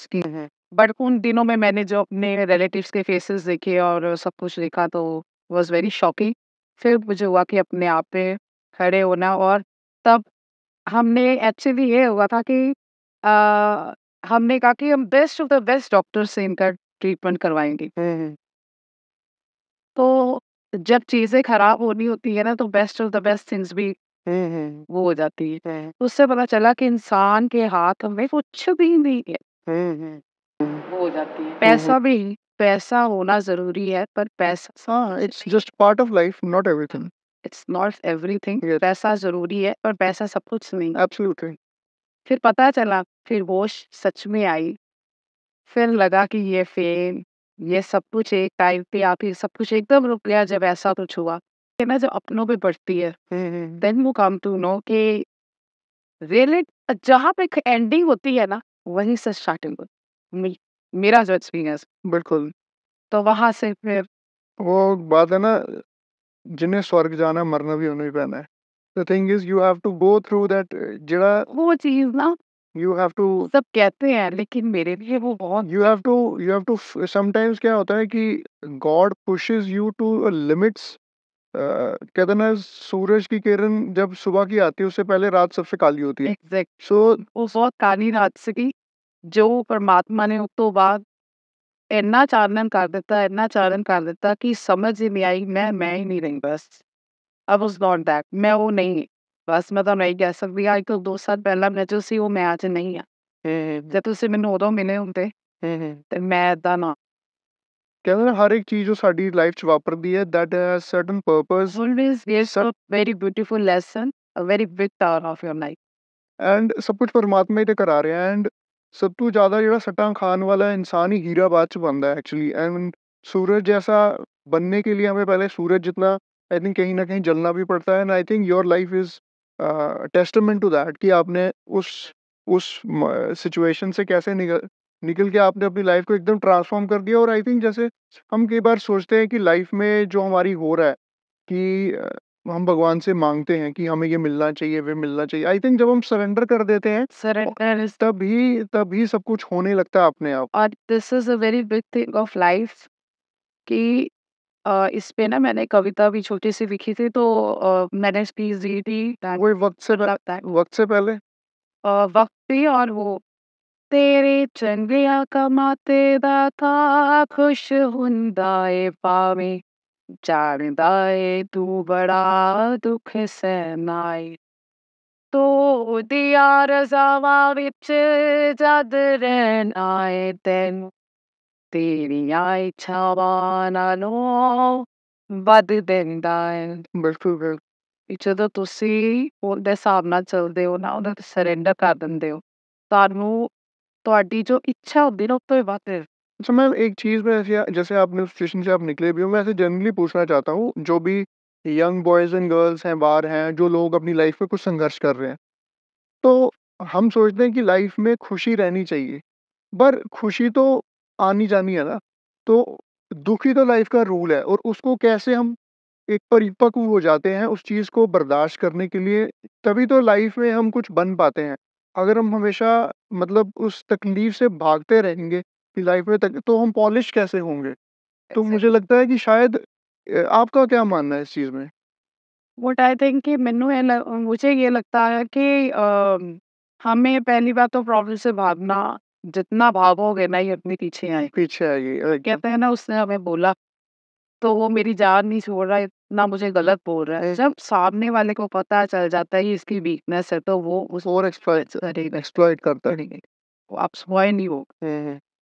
but उन दिनों में मैंने जो अपने रिलेटिव के फेसेस देखे और सब कुछ देखा तो वॉज वेरी शॉकिंग फिर मुझे हुआ कि अपने आप पे खड़े होना और तब हमने एक्चुअली ये हुआ था कि आ, हमने कहा कि हम best of the best doctor से इनका ट्रीटमेंट करवाएंगे तो जब चीज़ें खराब होनी होती है ना तो best of the best things भी वो हो जाती है उससे पता चला कि इंसान के हाथ में कुछ भी नहीं है जाती है पैसा भी पैसा होना जरूरी है पर पैसा it's just part of life not everything it's not everything पैसा जरूरी है पर पैसा सब कुछ नहीं एब्सोल्युटली फिर पता चला फिर होश सच में आई फिर लगा कि ये फेम ये सब कुछ एक टाइम पे आप ही सब कुछ एकदम रुक गया जब ऐसा कुछ हुआ कि ना जब अपनों पे बढ़ती है देन वो कम टू नो कि रियली जहाँ पे एंडिंग होती है ना वहीं से स्टार्टिंग होती है। मेरा जो एक्सपीरियंस बिल्कुल तो वहां से फिर वो बात है ना जिन्हें स्वर्ग जाना मरना भी उन्हें ही पैना है the thing is you have to go through that जेड़ा वो चीज ना यू हैव टू सब कहते हैं लेकिन मेरे लिए वो बहुत you have to you have to sometimes क्या होता है कि God pushes you to limits कहते ना सूरज की किरण जब सुबह की आती है उससे पहले रात सबसे काली होती है एग्जैक्ट सो so, वो बहुत काली रात से की ਜੋ ਪਰਮਾਤਮਾ ਨੇ ਉਸ ਤੋਂ ਬਾਅਦ ਇੰਨਾ ਚਾਨਣ ਕਰ ਦਿੱਤਾ ਇੰਨਾ ਚਾਨਣ ਕਰ ਦਿੱਤਾ कि समझ ही नहीं आई मैं मैं ही नहीं रही बस आई वाज नॉट दैट मैं वो नहीं ਬਸ ਮੈਂ ਤੁਹਾਨੂੰ ਇਹ ਕਹਿ ਸਕਦੀ ਹਾਂ ਅੱਜ ਤੋਂ 2 ਸਾਲ ਪਹਿਲਾਂ ਮੈਂ ਜੋ ਸੀ ਉਹ ਮੈਂ ਅੱਜ ਨਹੀਂ ਆ ਹੂੰ ਜੇ ਤੁਸੀਂ ਮੈਨੂੰ ਉਦੋਂ ਮਿਲੇ ਹੁੰਦੇ ਹੂੰ ਤੇ ਮੈਂ ਇਦਾਂ ਨਾ ਕਹਿੰਦੇ ਨੇ ਹਰ ਇੱਕ ਚੀਜ਼ ਜੋ ਸਾਡੀ ਲਾਈਫ 'ਚ ਵਾਪਰਦੀ ਹੈ that has certain purpose always there's a very beautiful lesson a very big turn of your life and ਸਭ ਕੁਝ ਪਰਮਾਤਮਾ ਹੀ ਤੇ ਕਰਾ ਰਿਹਾ ਐਂਡ सब तो ज़्यादा जो सट्टा खान वाला इंसान ही हीरा बाद च बनता है एक्चुअली एंड सूरज जैसा बनने के लिए हमें पहले सूरज जितना आई थिंक कहीं ना कहीं जलना भी पड़ता है and I think your life is testament to that कि आपने उस उस सिचुएशन से कैसे निकल निकल के आपने अपनी लाइफ को एकदम ट्रांसफॉर्म कर दिया और आई थिंक जैसे हम कई बार सोचते हैं कि लाइफ में जो हमारी हो रहा है कि हम भगवान से मांगते हैं कि हमें ये मिलना चाहिए, वे मिलना चाहिए। आई थिंक जब हम सरेंडर कर देते हैं सरेंडर तो Surrender तभी तभी सब कुछ होने लगता है अपने आप। और this is a very big thing of life कि अ, इस पे ना मैंने कविता भी छोटी सी लिखी थी तो अ, मैंने स्पीच दी थी वो वक़्त से लगता है वक़्त से पहले? अ, वक्त भी और वो तेरे चंगिया कमाते दा था खुश हुंदाए पावे जानदाए तू बड़ा दुख सहनाए तू तो दिया रजावा बिच जद रहनाए तेन तेरिया इच्छावा नालों बद देंदा है बिल्कुल बिल्कुल ਇਛਾ ਤਾਂ ਤੁਸੀਂ ਉਹਦੇ ਹਿਸਾਬ ਨਾਲ ਚੱਲਦੇ ਹੋ ਨਾ ਉਹਦਾ ਸਰੈਂਡਰ ਕਰ ਦਿੰਦੇ ਹੋ ਤੁਹਾਨੂੰ ਤੁਹਾਡੀ ਜੋ ਇੱਛਾ ਹੁੰਦੀ ਨਾ ਉਸ ਤੋਂ अच्छा मैम एक चीज़ मैं ऐसे जैसे आपने उस से आप निकले भी हो, मैं ऐसे जनरली पूछना चाहता हूँ जो भी यंग बॉयज़ एंड गर्ल्स हैं, बाहर हैं, जो लोग अपनी लाइफ में कुछ संघर्ष कर रहे हैं। तो हम सोचते हैं कि लाइफ में खुशी रहनी चाहिए, पर खुशी तो आनी-जानी है ना, तो दुखी तो लाइफ का रूल है और उसको कैसे हम एक परिपक्व हो जाते हैं उस चीज़ को बर्दाश्त करने के लिए, तभी तो लाइफ में हम कुछ बन पाते हैं। अगर हम हमेशा मतलब उस तकलीफ से भागते रहेंगे अपनी लाइफ में तक तो हम पॉलिश कैसे होंगे तो मुझे लगता है कि शायद आपका क्या मानना है इस चीज में वट आई थिंक कि मैनू ये मुझे ये लगता है कि अम, हमें पहली बात तो प्रॉब्लम से भागना जितना भागोगे ना ये अपने पीछे आए पीछे आएगी कहते हैं ना उसने हमें बोला तो वो मेरी जान नहीं छोड़ रहा इतना मुझे गलत बोल रहा है जब सामने वाले को पता चल जाता है इसकी वीकनेस है तो वो उस और एक्सप्लॉइट करेगा एक्सप्लॉइट करता है आप स्वयं नहीं हो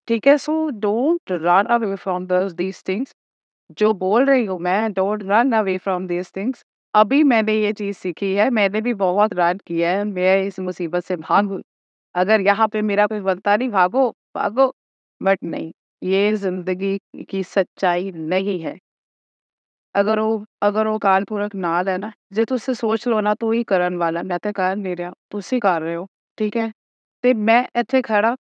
ठीक है so don't run away from this these things जो बोल रही हूँ मैं don't run away from these things अभी मैंने ये चीज़ सीखी है मैंने भी बहुत रन किया है मैं इस मुसीबत से भागू अगर यहाँ पे मेरा कोई बनता नहीं भागो भागो बट नहीं ये जिंदगी की सच्चाई नहीं है अगर वो अगर वो काल कालपूरक ना लेना जो तुझसे सोच लो ना तो ही करण वाला मैं तो कर नहीं रहा तुसी कर रहे हो ठीक है तो मैं इतने खड़ा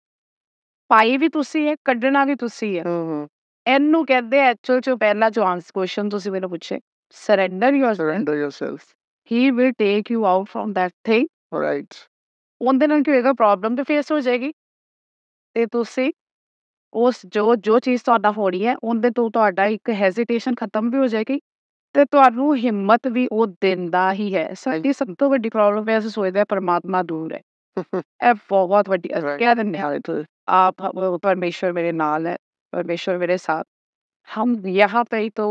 ਪਾਈ ਵੀ ਤੁਸੀਂ ਹੈ ਕੱਢਣਾ ਵੀ ਤੁਸੀਂ ਹੈ ਹੂੰ ਹੂੰ ਇਹਨੂੰ ਕਹਿੰਦੇ ਐਕਚੁਅਲ ਚ ਪਹਿਲਾ ਜੋ ਆਨਸਰ ਕੁਐਸਚਨ ਤੁਸੀਂ ਮੈਨੂੰ ਪੁੱਛੇ surrender yourself surrender yourself he will take you out from that thing right ਉਹਦੇ ਨਾਲ ਕੀ ਹੋਏਗਾ ਪ੍ਰੋਬਲਮ ਤੇ ਫੇਸ ਹੋ ਜਾਏਗੀ ਤੇ ਤੁਸੀਂ ਉਸ ਜੋ ਜੋ ਚੀਜ਼ ਤੁਹਾਡਾ ਹੋ ਰਹੀ ਹੈ ਉਹਦੇ ਤੋਂ ਤੁਹਾਡਾ ਇੱਕ ਹੈਜ਼ਿਟੇਸ਼ਨ ਖਤਮ ਵੀ ਹੋ ਜਾਏਗੀ ਤੇ ਤੁਹਾਨੂੰ ਹਿੰਮਤ ਵੀ ਉਹ ਦਿੰਦਾ ਹੀ ਹੈ ਸਾਡੀ ਸਭ ਤੋਂ ਵੱਡੀ ਪ੍ਰੋਬਲਮ ਹੈ ਅਸੀਂ ਸੋਚਦੇ ਆ ਪਰਮਾਤਮਾ ਦੂਰ ਹੈ ਇਹ ਬਹੁਤ ਵੱਡੀ ਅਸਕਿਆ ਦਿੰਦੇ ਹਾਂ आप परमेश्वर मेरे नाल है परमेश्वर मेरे साथ हम यहाँ पे ही तो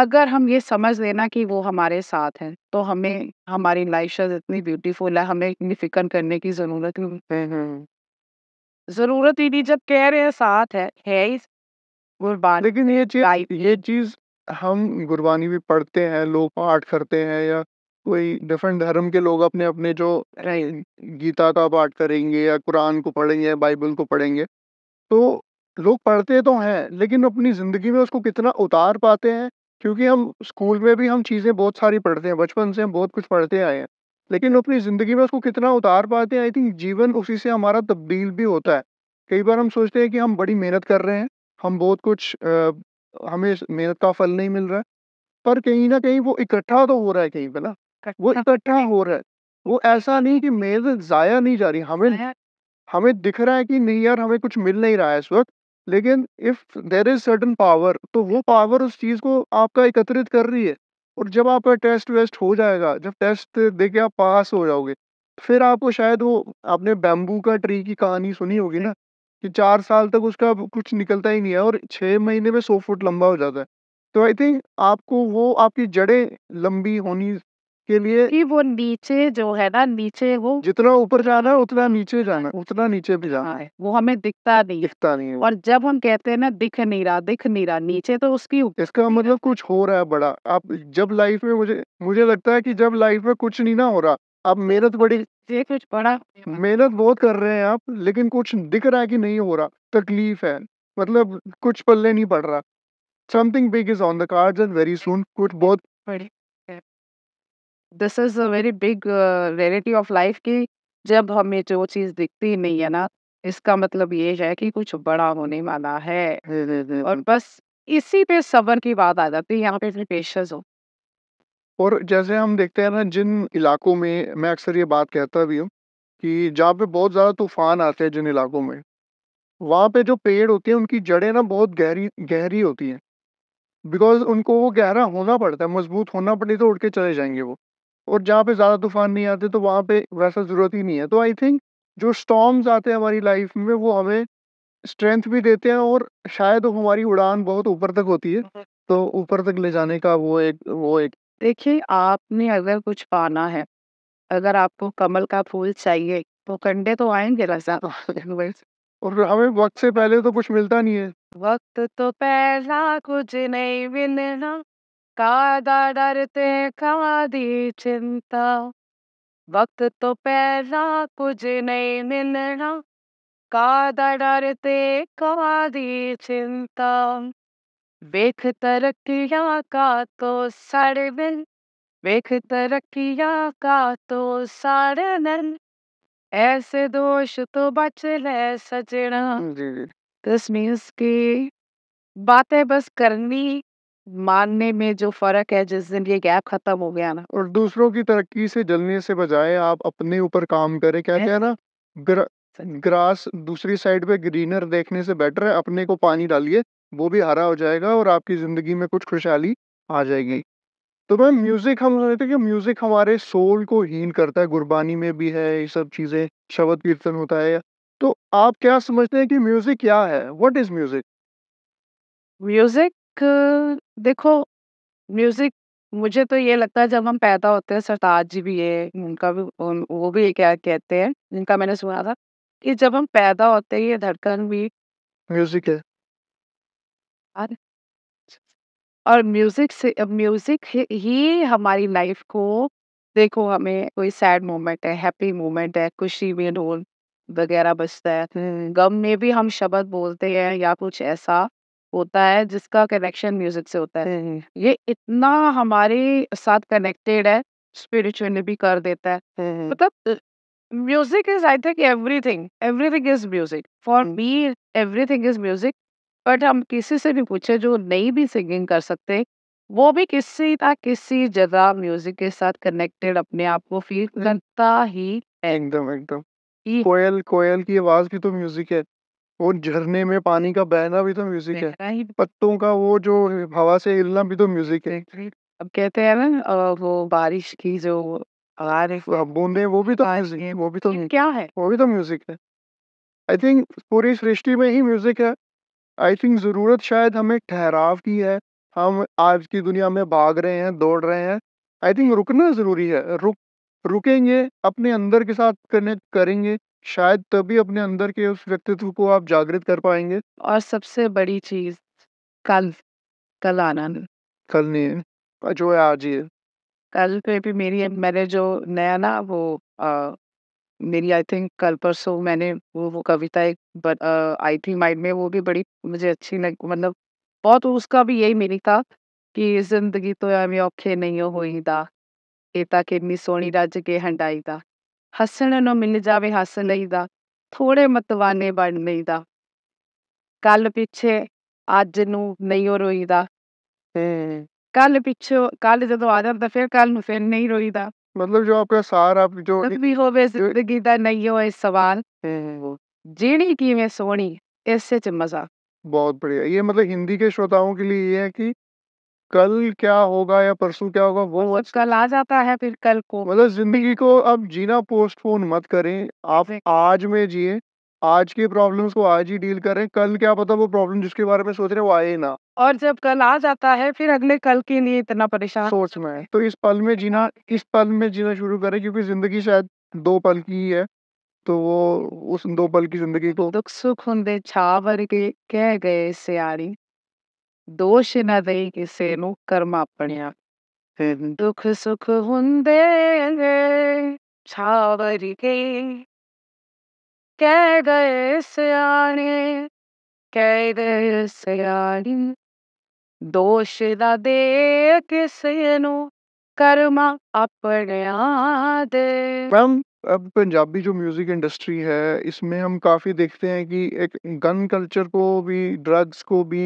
अगर हम ये समझ लेना कि वो हमारे साथ है तो हमें हमारी लाइफ शायद इतनी ब्यूटीफुल है हमें सिग्निफिकेंट करने की जरूरत ही हम्म जरूरत ही नहीं जब कह रहे हैं साथ है है ही गुरबान लेकिन ये चीज ये चीज हम गुरबानी भी पढ़ते हैं लोग पाठ करते हैं या कोई डिफरेंट धर्म के लोग अपने अपने जो गीता का पाठ करेंगे या कुरान को पढ़ेंगे या बाइबल को पढ़ेंगे तो लोग पढ़ते तो हैं लेकिन अपनी ज़िंदगी में उसको कितना उतार पाते हैं क्योंकि हम स्कूल में भी हम चीज़ें बहुत सारी पढ़ते हैं बचपन से हम बहुत कुछ पढ़ते आए हैं लेकिन अपनी ज़िंदगी में उसको कितना उतार पाते हैं आई थिंक जीवन उसी से हमारा तब्दील भी होता है कई बार हम सोचते हैं कि हम बड़ी मेहनत कर रहे हैं हम बहुत कुछ आ, हमें मेहनत का फल नहीं मिल रहा है पर कहीं ना कहीं वो इकट्ठा तो हो रहा है कहीं पर ना वो इकट्ठा हो रहा है वो ऐसा नहीं कि मेल जाया नहीं जा रही हमें हमें दिख रहा है कि नहीं यार हमें कुछ मिल नहीं रहा है इस वक्त लेकिन if there is certain power तो वो पावर उस चीज को आपका एकत्रित कर रही है और जब आपका टेस्ट वेस्ट हो जाएगा जब टेस्ट दे के आप पास हो जाओगे फिर आपको शायद वो आपने बैम्बू का ट्री की कहानी सुनी होगी ना कि चार साल तक उसका कुछ निकलता ही नहीं है और छः महीने में सौ फुट लंबा हो जाता है तो आई थिंक आपको वो आपकी जड़ें लंबी होनी के लिए कि वो नीचे जो है ना नीचे वो जितना ऊपर जाना है उतना नीचे जाना उतना नीचे भी जाना है हाँ, वो हमें दिखता नहीं दिखता नहीं और जब हम कहते हैं ना दिख नहीं रहा दिख नहीं रहा नीचे तो उसकी इसका मतलब कुछ हो रहा है बड़ा आप जब लाइफ में मुझे मुझे लगता है की जब लाइफ में कुछ नहीं ना हो रहा आप मेहनत बड़ी ये कुछ बड़ा मेहनत बहुत कर रहे हैं आप लेकिन कुछ दिख रहा है कि नहीं हो रहा तकलीफ है मतलब कुछ पल्ले नहीं पड़ रहा something big is on the card and very soon कुछ बहुत बड़ी this is a very big reality of life की जब हमें जो चीज़ दिखती नहीं है ना, इसका मतलब ये है कि कुछ बड़ा होने वाला है। हम्म, हम्म, हम्म, और बस इसी पे सबर की बात आ जाती है, यहाँ पे फिर पेशेंस हो। और जैसे हम देखते हैं ना जिन इलाकों में मैं अक्सर ये बात कहता भी हूँ, कि जहाँ पे बहुत ज़्यादा तूफ़ान आते हैं जिन इलाकों में, वहाँ पे जो पेड़ होते हैं उनकी जड़ें ना बहुत गहरी गहरी होती हैं। बिकॉज़ उनको वो गहरा होना पड़ता है, मज़बूत होना पड़े तो उड़ के चले जाएंगे वो। और जहाँ पे ज़्यादा तूफान नहीं आते तो वहाँ पे वैसा ज़रूरत ही नहीं है तो आई थिंक जो स्टॉम्स आते हैं हमारी लाइफ में वो हमें स्ट्रेंथ भी देते हैं और शायद हमारी उड़ान बहुत ऊपर तक होती है हम्म। तो ऊपर तक ले जाने का वो एक वो एक देखिए आपने अगर कुछ पाना है अगर आपको कमल का फूल चाहिए तो कंडे तो आएंगे और हमें वक्त से पहले तो कुछ मिलता नहीं है वक्त तो पहला कुछ नहीं मिलना कादरते कादी चिंता वक्त तो पैरा कुछ नहीं मिलना कादरते कादी चिंता वेख तरक्या का तो सारे वेख बेख तरक्या का तो सारे ऐसे दोष तो बच ले सजना जी मीन्स की बातें बस करनी मानने में जो फ़र्क है जिस दिन ये गैप ख़त्म हो गया ना और दूसरों की तरक्की से जलने से बजाय आप अपने ऊपर काम करें क्या है? ना ग्र, ग्रास दूसरी साइड पे ग्रीनर देखने से बेटर है अपने को पानी डालिए वो भी हरा हो जाएगा और आपकी ज़िंदगी में कुछ खुशहाली आ जाएगी तो मैम म्यूजिक हम समझते हैं कि म्यूजिक हमारे सोल को हीन करता है गुरबानी में भी है ये सब चीजें शब्द कीर्तन होता है तो आप क्या समझते हैं कि म्यूजिक क्या है व्हाट इज म्यूजिक म्यूजिक देखो म्यूज़िक मुझे तो ये लगता है जब हम पैदा होते हैं सरताज जी भी है उनका भी उन, वो भी क्या कहते हैं जिनका मैंने सुना था कि जब हम पैदा होते हैं ये धड़कन भी म्यूजिक है और और म्यूजिक से म्यूजिक ही हमारी लाइफ को देखो हमें कोई सैड मोमेंट है हैप्पी मोमेंट है खुशी में ढोल वगैरह बजता है हम्म, गम में भी हम शब्द बोलते हैं या कुछ ऐसा होता है जिसका कनेक्शन म्यूजिक से होता है ये इतना हमारे साथ कनेक्टेड है स्पिरिचुअली भी कर देता है मतलब music is I think everything everything is music for me everything is music but हम किसी से भी पूछे जो नहीं भी सिंगिंग कर सकते वो भी किसी ना किसी जगह म्यूजिक के साथ कनेक्टेड अपने आप को फील करता ही एकदम एकदम कोयल कोयल की आवाज भी तो म्यूजिक है और झरने में पानी का बहना भी तो म्यूजिक है। पत्तों का वो जो हवा से हिलना भी तो म्यूजिक है। अब कहते हैं ना वो बारिश की जो हाँ, बूंदे वो भी तो म्यूजिक हाँ है वो भी तो क्या है? वो भी तो म्यूजिक है। आई थिंक पूरी सृष्टि में ही म्यूजिक है। आई थिंक ज़रूरत शायद हमें ठहराव की है। हम आज की दुनिया में भाग रहे हैं, दौड़ रहे हैं। आई थिंक रुकना ज़रूरी है। रुक रुकेंगे, अपने अंदर के साथ कनेक्ट करेंगे शायद तभी अपने अंदर के उस व्यक्तित्व को आप जागृत कर पाएंगे और सबसे बड़ी चीज़ कल, कल आना। कल नहीं जो है आज ही कल पे भी मेरी मैंने जो नया ना वो आ, मेरी आई थिंक कल परसों मैंने वो वो कविता एक आई थी माइंड में वो भी बड़ी मुझे अच्छी लग मतलब बहुत उसका भी यही मेरी था कि ज़िंदगी तो ऐवें औखे नहीं था एता किन्नी सोनी रज के था ਹੱਸਣ ਨੂੰ ਮਿਲ ਜਾਵੇ ਹੱਸ ਨਹੀਂ ਦਾ ਥੋੜੇ ਮਤਵਾਨੇ ਬਣ ਨਹੀਂ ਦਾ ਕੱਲ ਪਿੱਛੇ ਅੱਜ ਨੂੰ ਨਹੀਂ ਰੋਈਦਾ ਹੂੰ ਕੱਲ ਪਿੱਛੇ ਕੱਲ ਜਦੋਂ ਆ ਜਾਂਦਾ ਫਿਰ ਕੱਲ ਨੂੰ ਫਿਰ ਨਹੀਂ ਰੋਈਦਾ ਮਤਲਬ ਜੋ ਆਪਣਾ ਸਾਰ ਆਪ ਜੋ ਵੀ ਹੋਵੇ ਜ਼ਿੰਦਗੀ ਦਾ ਨਹੀਂ ਹੋਏ ਸਵਾਲ ਜਿਹੜੀ ਕਿਵੇਂ ਸੋਹਣੀ ਇਸੇ ਚ ਮਜ਼ਾ ਬਹੁਤ बढ़िया ਇਹ ਮਤਲਬ ਹਿੰਦੀ ਕੇ श्रोताओं ਕੇ ਲਈ ਇਹ ਹੈ ਕਿ कल क्या होगा या परसों क्या होगा वो मतलब मत कल आ जाता है फिर कल को मतलब जिंदगी को अब जीना पोस्टपोन मत करें आप आज में जिए आज के प्रॉब्लम्स को आज ही डील करें कल क्या पता वो प्रॉब्लम जिसके बारे में सोच रहे हैं वो आए ना और जब कल आ जाता है फिर अगले कल के लिए इतना परेशान हो सोच में है। तो इस पल में जीना इस पल में जीना शुरू करें क्योंकि जिंदगी शायद दो पल की ही है तो वो उस दो पल की जिंदगी को दुख सुख हुंदे छावर के कह गए सियारी दोष न देई ਕਿਸੇ ਨੂੰ ਕਰਮ ਆਪਣਿਆ ਫਿਰ ਦੁੱਖ ਸੁਖ ਹੁੰਦੇ ਨੇ ਛਾਵਰ ਕੇ ਕਹਿ ਗਏ ਸਿਆਣੇ ਕਹਿ ਗਏ ਸਿਆਣੀ ਦੋਸ਼ ਦਾ ਦੇ ਕਿਸੇ ਨੂੰ ਕਰਮਾ ਆਪਣਿਆ ਦੇ ਮੈਮ अब पंजाबी जो म्यूज़िक इंडस्ट्री है इसमें हम काफ़ी देखते हैं कि एक गन कल्चर को भी ड्रग्स को भी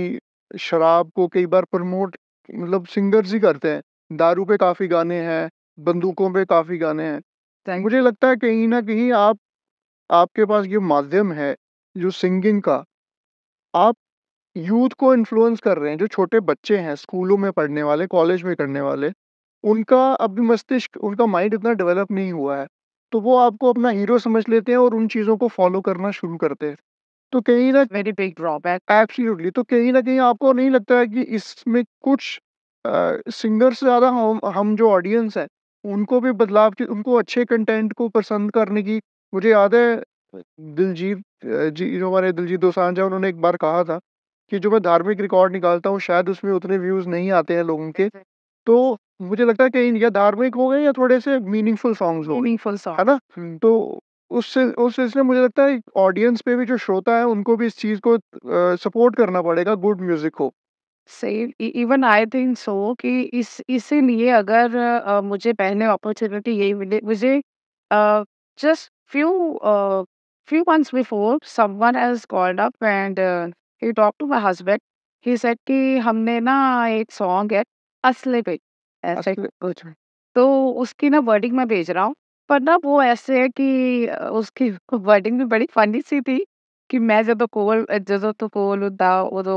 शराब को कई बार प्रमोट मतलब सिंगर्स ही करते हैं दारू पे काफ़ी गाने हैं बंदूकों पे काफ़ी गाने हैं मुझे लगता है कहीं ना कहीं आप आपके पास ये माध्यम है जो सिंगिंग का आप यूथ को इन्फ्लुएंस कर रहे हैं जो छोटे बच्चे हैं स्कूलों में पढ़ने वाले कॉलेज में करने वाले उनका अभी मस्तिष्क उनका माइंड इतना डेवलप नहीं हुआ है तो वो आपको अपना हीरो समझ लेते हैं और उन चीज़ों को फॉलो करना शुरू करते हैं तो कहीं ना वेरी बिग ड्रॉबैक एब्सोल्युटली तो कहीं ना कहीं आपको नहीं लगता है कि इसमें कुछ सिंगर से ज़्यादा हम हम जो ऑडियंस है उनको भी बदलाव की उनको अच्छे कंटेंट को पसंद करने की मुझे याद है दिलजीत जी जो हमारे दिलजीत दोसांझ है उन्होंने एक बार कहा था कि जो मैं धार्मिक रिकॉर्ड निकालता हूँ शायद उसमें उतने व्यूज़ नहीं आते हैं लोगों के तो मुझे लगता है कि या धार्मिक हो गए या थोड़े से मीनिंगफुल सॉन्ग्स हो गए मीनिंगफुल है ना हम्म। तो उससे उस इसलिए मुझे लगता है ऑडियंस पे भी जो श्रोता है उनको भी इस चीज़ को सपोर्ट करना पड़ेगा गुड म्यूजिक हो सही इवन आई थिंक सो कि इस इसीलिए अगर आ, मुझे पहले अपॉर्चुनिटी यही मिले मुझे just few few months before someone has called up and he talk to my husband he said कि हमने ना एक सॉन्ग है असले पे ऐसे अच्छा। तो उसकी ना वर्डिंग मैं भेज रहा हूँ पर ना वो ऐसे है कि उसकी वर्डिंग भी बड़ी फनी सी थी कि मैं जब कोवल जब तो कोवल उदा वो तो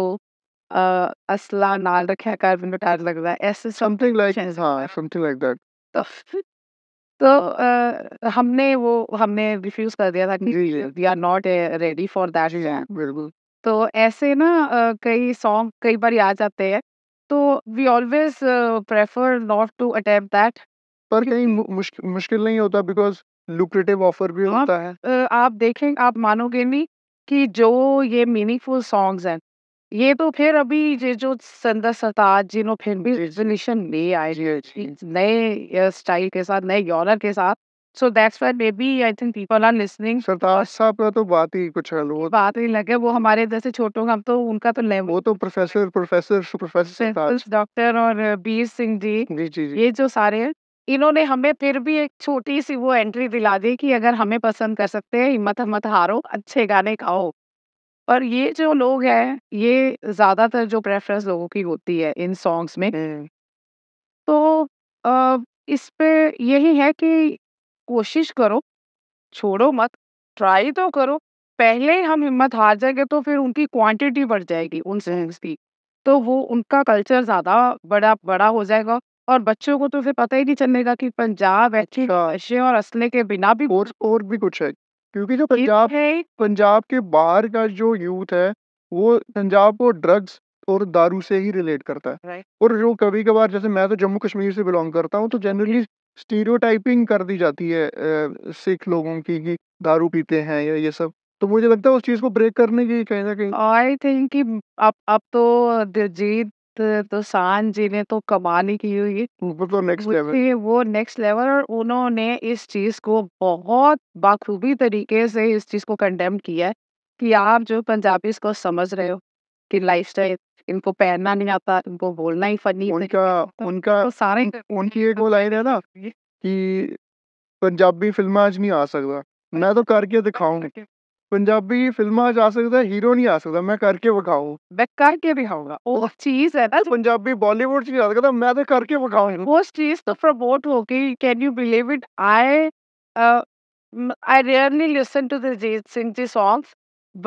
असला नाल रखा कर मैनू डर लगदा है, ऐसे समथिंग लाइक हां समथिंग लाइक दैट तो तो हमने वो हमने रिफ्यूज कर दिया था कि we are not ready for that जी eh, हाँ, बिल्कुल तो ऐसे ना कई सॉन्ग कई बार आ जाते हैं तो we always prefer not to attempt that पर कहीं मुश्किल मुश्किल नहीं होता बिकॉज लुक्रेटिव ऑफर भी आप होता है आप देखें आप मानोगे नहीं कि जो ये मीनिंगफुल सॉन्ग्स हैं ये तो फिर अभी ये जो संदा सरताज जी फिर भी जी जी रिजोल्यूशन ले आए जी जी नए स्टाइल के साथ नए जॉनर के साथ so that's why maybe I think people are listening Sartaaj Sahab का तो बात ही कुछ है वो बात ही लगे वो हमारे जैसे छोटों का तो उनका तो वो तो प्रोफेसर प्रोफेसर प्रोफेसर डॉक्टर और बीर सिंह जी जी जी जी ये जो सारे हैं इन्होंने हमें फिर भी एक छोटी-सी वो एंट्री दिला दी कि अगर हमें पसंद कर सकते हैं, हिम्मत मत हारो, अच्छे गाने गाओ। और ये जो लोग हैं, ये ज़्यादातर जो प्रेफ़रेंस लोगों की होती है इन सॉन्ग्स में। तो इस पे यही है कि कोशिश करो, छोड़ो मत, ट्राई तो करो। पहले ही हम हिम्मत हार जाएंगे तो फिर उनकी क्वांटिटी बढ़ जाएगी उन सॉन्ग्स की। तो वो उनका कल्चर ज़्यादा बड़ा बड़ा हो जाएगा। और बच्चों को तो फिर पता ही नहीं चलेगा कि पंजाब ऐसी अच्छा। और असले के बिना भी और और भी कुछ है क्योंकि जो पंजाब है पंजाब के बाहर का जो यूथ है वो पंजाब को ड्रग्स और दारू से ही रिलेट करता है और जो कभी कभार जैसे मैं तो जम्मू कश्मीर से बिलोंग करता हूँ तो जनरली स्टीरियोटाइपिंग कर दी जाती है सिख लोगों की कि दारू पीते हैं या ये सब तो मुझे लगता है उस चीज़ को ब्रेक करने की कहीं ना कहीं आई थिंक कि अब अब तो दिलजीत तो दोसान जी ने तो कमाल ही की हुई तो नेक्स्ट लेवल। वो नेक्स्ट लेवल और उन्होंने इस चीज़ को बहुत बाखूबी तरीके से इस चीज़ को कंडेम किया है, कि आप जो पंजाबी को समझ रहे हो, कि लाइफ़स्टाइल इनको पहनना नहीं आता, इनको बोलना ही फ़नी उनका तो, उनका तो सारे उनकी एक वो लाइन है ना कि पंजाबी फिल्म आज नहीं आ सकता मैं तो करके दिखाऊंगी पंजाबी फिल्मा जा सकता है हीरो नहीं आ सकता मैं करके विखाऊं मैं करके दिखाऊंगा वो चीज है ना पंजाबी बॉलीवुड की जा सकता मैं तो करके विखाऊं वो चीज तो प्रमोट हो गई can you believe it I I rarely listen to Diljit Singh ji songs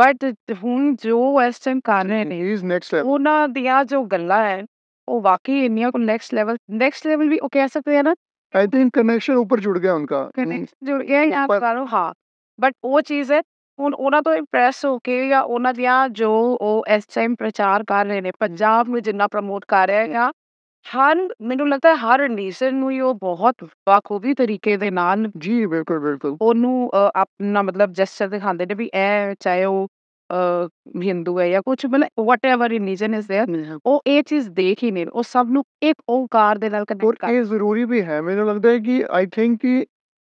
but हूँ जो इस टाइम कर रहे ने उन्होंने दिया जो गल्ला है वो वाकई इंडिया को नेक्स्ट लेवल नेक्स्ट लेवल भी वो कह सकते हैं ना आई थिंक कनेक्शन ऊपर जुड़ गया उनका कनेक्शन जुड़ गया आप करो हाँ बट वो चीज़ है ਹੁਣ ਉਹਨਾਂ ਤੋਂ ਇੰਪ੍ਰੈਸ ਹੋ ਕੇ ਜਾਂ ਉਹਨਾਂ ਦੀਆਂ ਜੋ ਉਹ ਇਸ ਟਾਈਮ ਪ੍ਰਚਾਰ ਕਰ ਰਹੇ ਨੇ ਪੰਜਾਬ ਨੂੰ ਜਿੰਨਾ ਪ੍ਰਮੋਟ ਕਰ ਰਹੇ ਆ ਹਰ ਮੈਨੂੰ ਲੱਗਦਾ ਹੈ ਹਰ ਨੇਸ਼ਨ ਨੂੰ ਇਹ ਬਹੁਤ ਵਾਕੂਬੀ ਤਰੀਕੇ ਦੇ ਨਾਲ ਜੀ ਬਿਲਕੁਲ ਬਿਲਕੁਲ ਉਹਨੂੰ ਆਪਣਾ ਮਤਲਬ ਜੈਸਚਰ ਦਿਖਾਉਂਦੇ ਨੇ ਵੀ ਇਹ ਚਾਹੇ ਉਹ ਹਿੰਦੂ ਹੈ ਜਾਂ ਕੁਝ ਮਤਲਬ ਵਾਟਐਵਰ ਰਿਲੀਜੀਅਨ ਇਸ देयर ਹੈ। ਉਹ ਇਹ ਚੀਜ਼ ਦੇਖ ਹੀ ਨਹੀਂ ਉਹ ਸਭ ਨੂੰ ਇੱਕ ਓਂਕਾਰ ਦੇ ਨਾਲ ਕਨੈਕਟ ਕਰ ਇਹ ਜ਼ਰੂਰੀ ਵੀ ਹੈ ਮੈਨੂੰ ਲੱਗਦਾ ਹੈ ਕਿ ਆਈ ਥਿੰਕ ਕਿ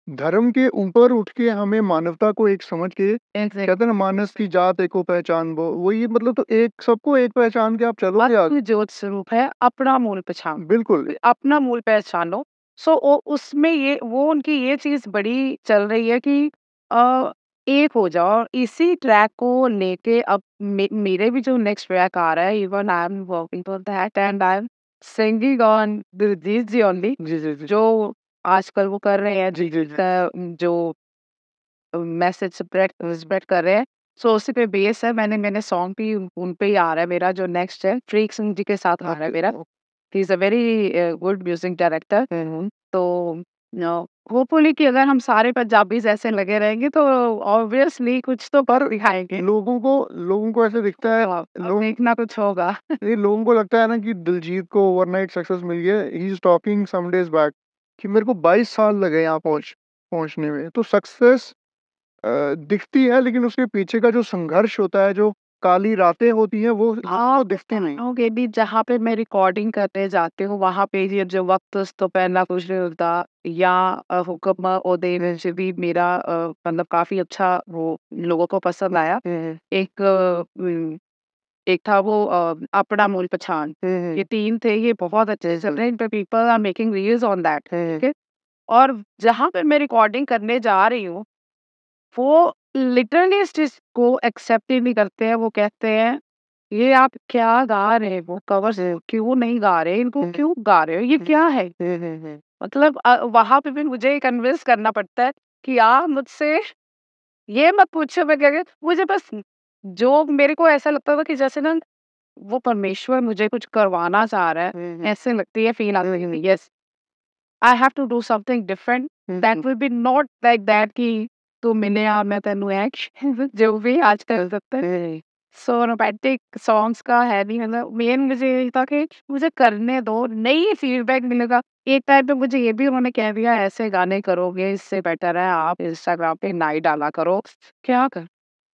धर्म के ऊपर उठ के हमें मानवता को एक समझ के एग्जैक्ट कहते हैं ना मानस की जात एको पहचान वो वही मतलब तो एक सबको एक पहचान के आप चलो ज्योत स्वरूप है अपना मूल पहचान बिल्कुल अपना मूल पहचानो सो so, उसमें ये वो उनकी ये चीज बड़ी चल रही है कि आ, एक हो जाओ इसी ट्रैक को लेके अब मे, मेरे भी जो नेक्स्ट ट्रैक आ रहा है even I am working for that and I am singing on Diljit ji only जो आजकल वो कर रहे हैं जी, जी, जी। जो मैसेज स्प्रेड स्प्रेड कर रहे हैं। सो उसी पे बेस है। मैंने मैंने सॉन्ग भी उन पे ही आ रहा है मेरा जो नेक्स्ट है फ्रीक सिंह जी के साथ आ रहा है मेरा। He is a very good music director. तो होपफुली कि अगर हम सारे पंजाबीज़ ऐसे लगे रहेंगे तो ऑब्वियसली कुछ तो पर दिखाएंगे लोगों को लोगों को ऐसे दिखता है हाँ, लोग देखना कुछ होगा। ये लोगों को लगता है ना कि दिलजीत को ओवरनाइट सक्सेस मिल गया। He is talking some days back. कि मेरे को 22 साल लगे यहाँ पहुँच पहुँचने में तो सक्सेस दिखती है लेकिन उसके पीछे का जो संघर्ष होता है जो काली रातें होती हैं वो हाँ, हाँ दिखते नहीं ओके भी जहाँ पे मैं रिकॉर्डिंग करने जाती हूँ वहाँ पे ये जो वक्त तो पहला कुछ नहीं होता या हुक्म और देने से भी मेरा मतलब काफी अच्छा वो लोगों को पसंद आया एक एक था वो अपना मूल पहचान ये तीन थे ये बहुत अच्छे चल रहे हैं इन पे people are making reels on that ठीक है और जहां पर मैं रिकॉर्डिंग करने जा रही हूँ वो लिटरली इस चीज को एक्सेप्ट ही नहीं करते हैं वो कहते हैं ये आप क्या गा रहे हो कवर हम्म, क्यों नहीं गा रहे इनको क्यों गा रहे हो ये क्या है मतलब वहां पे भी मुझे कन्विंस करना पड़ता है कि आप मुझसे ये मत पूछो मैं क्या मुझे बस जो मेरे को ऐसा लगता था कि जैसे ना वो परमेश्वर मुझे कुछ करवाना चाह रहा है ऐसे लगती है फील आती हम्म, है yes I have to do something different that will be not like that कि तू मिले आ मैं तेन एक्श जो भी आज कर सकते हैं सो रोमांटिक सॉन्ग्स का है नहीं मतलब मेन मुझे यही था कि मुझे करने दो नई फीडबैक मिलेगा एक टाइम पे मुझे ये भी उन्होंने कह दिया ऐसे गाने करोगे इससे बेटर है आप इंस्टाग्राम पे नाई डाला करो क्या कर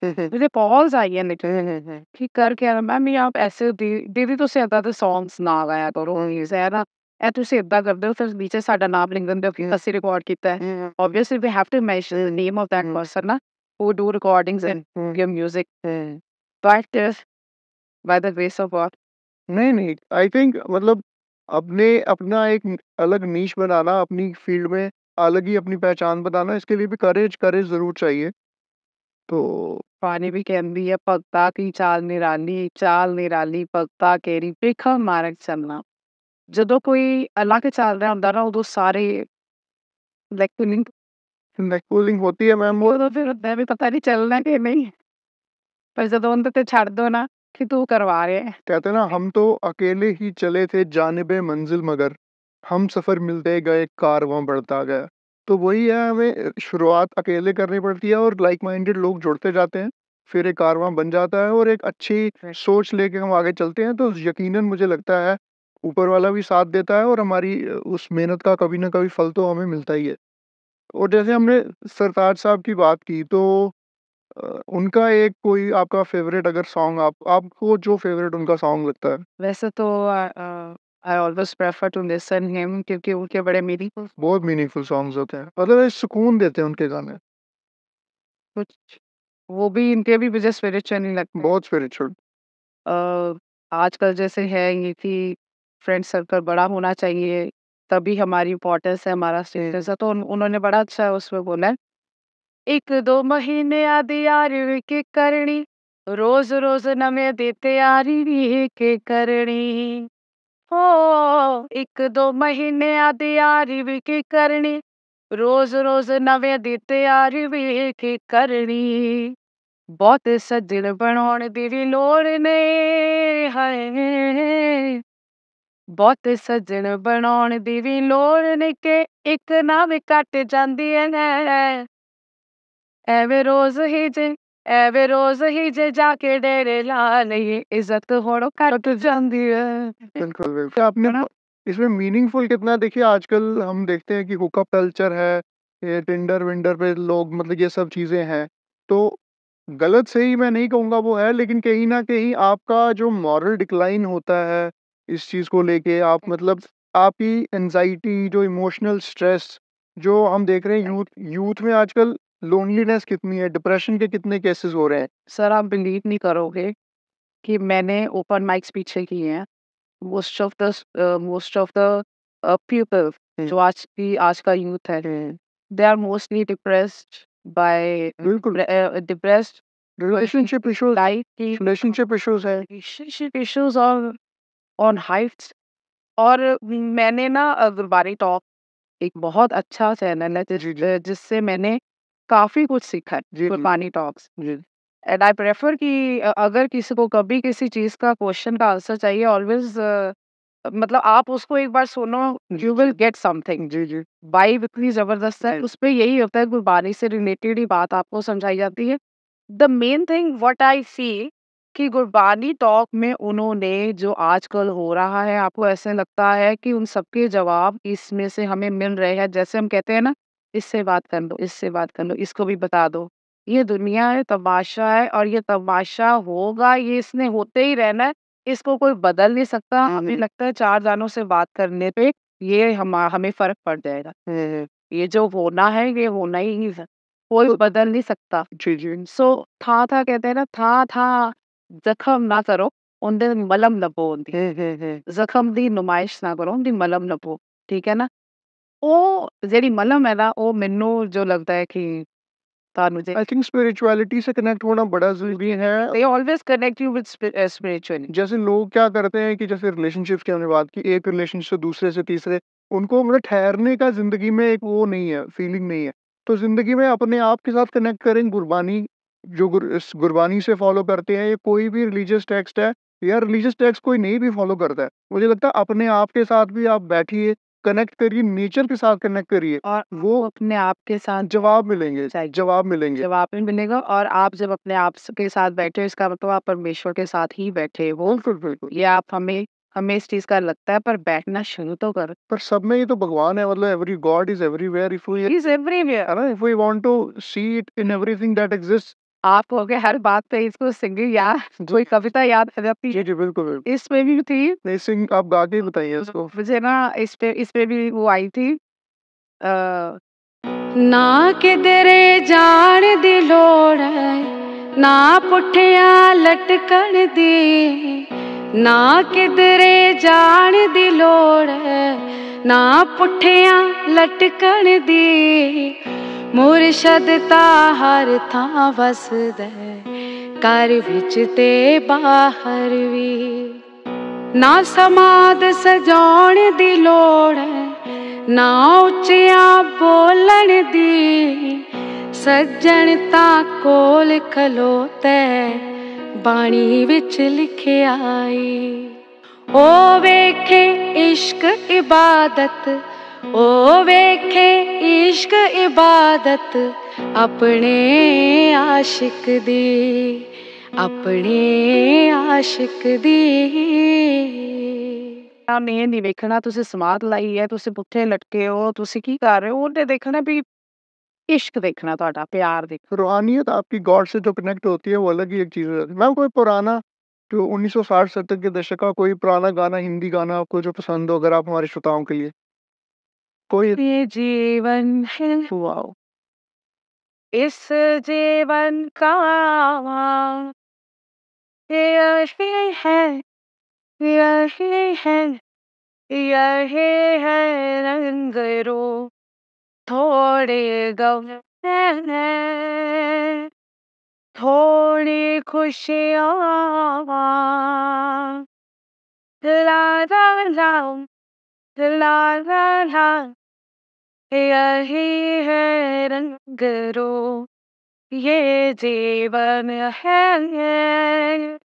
हम्म। मुझे हम्म, पॉज आई हम्म, है लिटरली कि कर क्या रहा मैम ये आप ऐसे दीदी तुस ਏਦਾਂ ਦੇ सॉन्ग्स ना गाया करो प्लीज है ना ਇਹ ਤੁਸੀਂ ਏਦਾਂ ਕਰਦੇ ਹੋ ਫਿਰ ਨੀਚੇ ਸਾਡਾ ਨਾਮ ਲਿਖ ਦਿੰਦੇ ਹੋ ਅਸੀਂ ਰਿਕਾਰਡ ਕੀਤਾ ਹੈ obviously we have to mention the name of that person ਨਾ who do recordings and your music but uh, by the grace of god नहीं नहीं आई थिंक मतलब अपने अपना एक न- अलग नीश बनाना अपनी फील्ड में अलग ही अपनी पहचान बनाना इसके लिए भी करेज करेज जरूर चाहिए तो पानी भी कहंदी है पगता की चाल निराली, चाल निराली पगता केरी ਭਿਖਮ ਮਾਰਗ ਚਲਣਾ। ਜਦੋਂ ਕੋਈ ਅੱਲਾ के ਚੱਲ ਰਿਹਾ ਹੁੰਦਾ ਨਾ ਉਦੋਂ ਸਾਰੇ ਲਾਈਕ फीलिंग नेक कूलिंग होती है मैम वो ਫਿਰ ਹੁੰਦਾ ਵੀ ਪਤਾ नहीं चलना कि नहीं पर ਜਦੋਂ ਉਹਦੇ ਤੇ ਛੱਡ दो ना कि तू करवा रहे है कहते हैं ना हम तो अकेले ही चले थे जानिबे मंजिल मगर हम सफर मिलते गए कारवां बढ़ता गया तो वही है हमें शुरुआत अकेले करनी पड़ती है और लाइक माइंडेड लोग जुड़ते जाते हैं। फिर एक कारवां बन जाता है और एक अच्छी सोच लेके हम आगे चलते हैं तो यकीनन मुझे लगता है ऊपर वाला भी साथ देता है और हमारी उस मेहनत का कभी ना कभी फल तो हमें मिलता ही है। और जैसे हमने सरताज साहब की बात की तो उनका एक कोई आपका फ़ेवरेट अगर सॉन्ग आप आपको जो फ़ेवरेट उनका सॉन्ग लगता है? वैसे तो I always prefer to listen him क्योंकि उनके बड़े मीनिंगफुल बहुत मीनिंगफुल सॉन्ग्स होते हैं मतलब सुकून देते हैं उनके गाने कुछ वो भी इनके भी मुझे स्पिरिचुअल नहीं लगते बहुत स्पिरिचुअल अ, आजकल जैसे है ये कि फ्रेंड सर्कल बड़ा होना चाहिए तभी हमारी इम्पोर्टेंस है हमारा स्टेटस हम्म। है तो उन, उन्होंने बड़ा अच्छा उसमें बोला एक दो महीने आदि यार के करनी रोज रोज नमे देते यारी के करनी ਹੋ ਇੱਕ ਦੋ ਮਹੀਨਿਆਂ ਦੀ ਤਿਆਰੀ ਵੀ ਕੀ ਕਰਨੀ ਰੋਜ਼ ਰੋਜ਼ ਨਵੇਂ ਦੀ ਤਿਆਰੀ ਵੀ ਕੀ ਕਰਨੀ ਬਹੁਤ ਸੱਜਣ ਬਣਾਉਣ ਦੀ ਵੀ ਲੋੜ ਨਹੀਂ ਹਾਏ ਬਹੁਤ ਸੱਜਣ ਬਣਾਉਣ ਦੀ ਵੀ ਲੋੜ ਨਹੀਂ ਕਿ ਇੱਕ ਨਾ ਵੀ ਕੱਟ ਜਾਂਦੀ ਐ ਐਵੇਂ ਰੋਜ਼ ਹੀ ਜੇ ਐਵੇਂ ਰੋਜ਼ ਹੀ ਜੇ ਜਾ ਕੇ ਡੇਰੇ ਲਾ इज्जत होड़ो कट ਜਾਂਦੀ है बिल्कुल बिल्कुल तो आपने ना इसमें मीनिंगफुल कितना देखिए आजकल हम देखते हैं कि हुकअप कल्चर है ये टिंडर विंडर पे लोग मतलब ये सब चीज़ें हैं तो गलत ही मैं नहीं कहूँगा वो है लेकिन कहीं ना कहीं आपका जो मॉरल डिक्लाइन होता है इस चीज़ को लेके आप हम्म। मतलब आपकी एनजाइटी जो इमोशनल स्ट्रेस जो हम देख रहे हैं यूथ यूथ में आजकल लोनलीनेस कितनी है? डिप्रेशन के कितने केसेस हो रहे हैं? सर आप बिलीव नहीं करोगे कि मैंने ओपन माइक्स पीछे किए हैं। Most of the most of the people जो आज की आज का यूथ है they are mostly depressed by बिल्कुल। डिप्रेस्ड रिलेशनशिप इश्यूज लाइफ की रिलेशनशिप इश्यूज है। Relationship issues on on heights और मैंने ना अ, गुरबारी टॉक एक बहुत अच्छा चैनल है जिससे मैंने काफी कुछ सीखा है एंड आई प्रेफर कि अगर किसी को कभी किसी चीज का क्वेश्चन का आंसर चाहिए ऑलवेज मतलब आप उसको एक बार सुनो यू विल गेट समथिंग जी जी वाइब इतनी जबरदस्त है उस पर यही होता है गुरबानी से रिलेटेड ही बात आपको समझाई जाती है the main thing what I see कि गुरबानी टॉक में उन्होंने जो आजकल हो रहा है आपको ऐसे लगता है कि उन सबके जवाब इसमें से हमें मिल रहे हैं जैसे हम कहते हैं ना इससे बात कर लो इससे बात कर लो इसको भी बता दो ये दुनिया है तमाशा है और ये तमाशा होगा ये इसने होते ही रहना है इसको कोई बदल नहीं सकता हमें लगता है चार जानों से बात करने पे ये हम हमें फर्क पड़ जाएगा ये जो होना है ये होना ही नहीं है कोई तो बदल नहीं सकता जी जी सो था था कहते हैं ना था था जख्म ना करो उन मलम नपो उन जख्म दी नुमाइश ना करो उन मलम नपो ठीक है ना ਉਹ ਜਿਹੜੀ ਉਹ ਮੈਨੂੰ ਤੁਹਾਨੂੰ uh, दूसरे से तीसरे उनको मतलब ठहरने का जिंदगी में एक वो नहीं है फीलिंग नहीं है तो जिंदगी में अपने आप के साथ कनेक्ट करें गुरबानी जो गुरबानी से फॉलो करते हैं या कोई भी रिलीजियस टेक्स्ट है या रिलीजियस टेक्स्ट कोई नहीं भी फॉलो करता है मुझे लगता है अपने आप के साथ भी आप बैठिए कनेक्ट करिए नेचर के साथ कनेक्ट करिए और वो अपने आप के साथ जवाब मिलेंगे जवाब मिलेंगे जवाब भी मिलेगा और आप जब अपने आप के साथ बैठे हो इसका मतलब आप परमेश्वर के साथ ही बैठे हो बिल्कुल बिल्कुल ये आप हमें हमें इस चीज का लगता है पर बैठना शुरू तो कर पर सब में ये तो भगवान है मतलब every god is everywhere if we is everywhere if we want to see it in everything that exist आप हो गए हर बात पे इसको सिंगिंग या जो कविता याद आ जाती है जी बिल्कुल इसमें भी थी नहीं सिंग आप गा के बताइए इसको तो मुझे ना इस पे इस पे भी वो आई थी आ... ना ਕਿਧਰੇ ਜਾਣ ਦੀ ਲੋੜ ਹੈ ਨਾ ਪੁੱਠਿਆਂ ਲਟਕਣ ਦੀ ਨਾ ਕਿਧਰੇ जान दी लोड ਹੈ ਨਾ ਪੁੱਠਿਆਂ ਲਟਕਣ ਦੀ ਮੁਰਸ਼ਦ ਤਾਂ ਹਰ ਥਾਂ ਵਸਦਾ ਕਰ ਵਿੱਚ ਤੇ ਬਾਹਰ ਵੀ ਨਾ ਸਮਾਦ ਸਜਾਉਣ ਦੀ ਲੋੜ ਨਾ ਉੱਚਿਆ ਬੋਲਣ ਦੀ ਸੱਜਣ ਤਾਂ ਕੋਲ ਖਲੋਤੇ ਬਾਣੀ ਵਿੱਚ ਲਿਖਿਆ ਏ ਓ ਵੇਖੇ ਇਸ਼ਕ ਇਬਾਦਤ ओ वेखे इश्क इबादत अपने आशिक दी अपने आशिक दी ਨੇ ਨਹੀਂ ਵੇਖਣਾ ਤੁਸੀਂ ਸਮਾਦ ਹੈ ਤੁਸੀਂ ਪੁੱਠੇ ਲਟਕੇ ਹੋ ਤੁਸੀਂ ਕੀ ਕਰ ਰਹੇ ਹੋ ਉਹਨੇ ਦੇਖਣਾ ਵੀ ਤੁਹਾਡਾ ਪਿਆਰ ਦੇਖ आपकी गॉड से जो कनेक्ट होती है वो अलग ही एक चीज़ हो कोई पुराना 1960 सत्तर के का कोई पुराना गाना हिंदी गाना आपको जो पसंद हो अगर आप हमारे श्रोताओं के लिए कोई ये जीवन है हुआ इस जीवन का यही है यही है यही है रंग रो थोड़े गम थोड़ी खुशियाँ ला ला ला ला ला ला यही है रंग रो ये जीवन है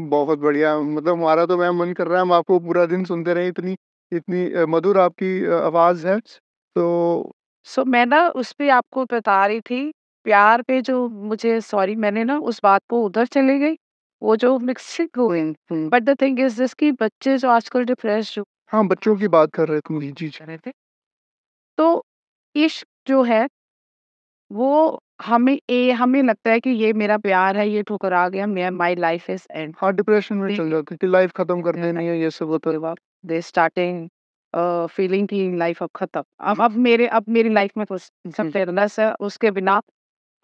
बहुत बढ़िया मतलब हमारा तो मैम मन कर रहा है हम आपको पूरा दिन सुनते रहे इतनी इतनी मधुर आपकी आवाज है तो सो so, मैं ना उस पर आपको बता रही थी प्यार पे जो मुझे सॉरी मैंने ना उस बात को उधर चली गई वो जो मिक्सिंग हुई but the thing is this कि बच्चे जो आजकल डिप्रेस्ड हाँ बच्चों की बात कर रहे थे जी जी कर रहे थे तो इश्क जो है वो हमें ए हमें लगता है कि ये मेरा प्यार है ये ठोकर आ गया मैं माय लाइफ इज एंड हाँ डिप्रेशन में चल जाते कि लाइफ खत्म कर देनी है ये सब होता है दे स्टार्टिंग फीलिंग की लाइफ अब खत्म अब अब मेरे अब मेरी लाइफ में कुछ हम्म, सबटेरनेस है उसके बिना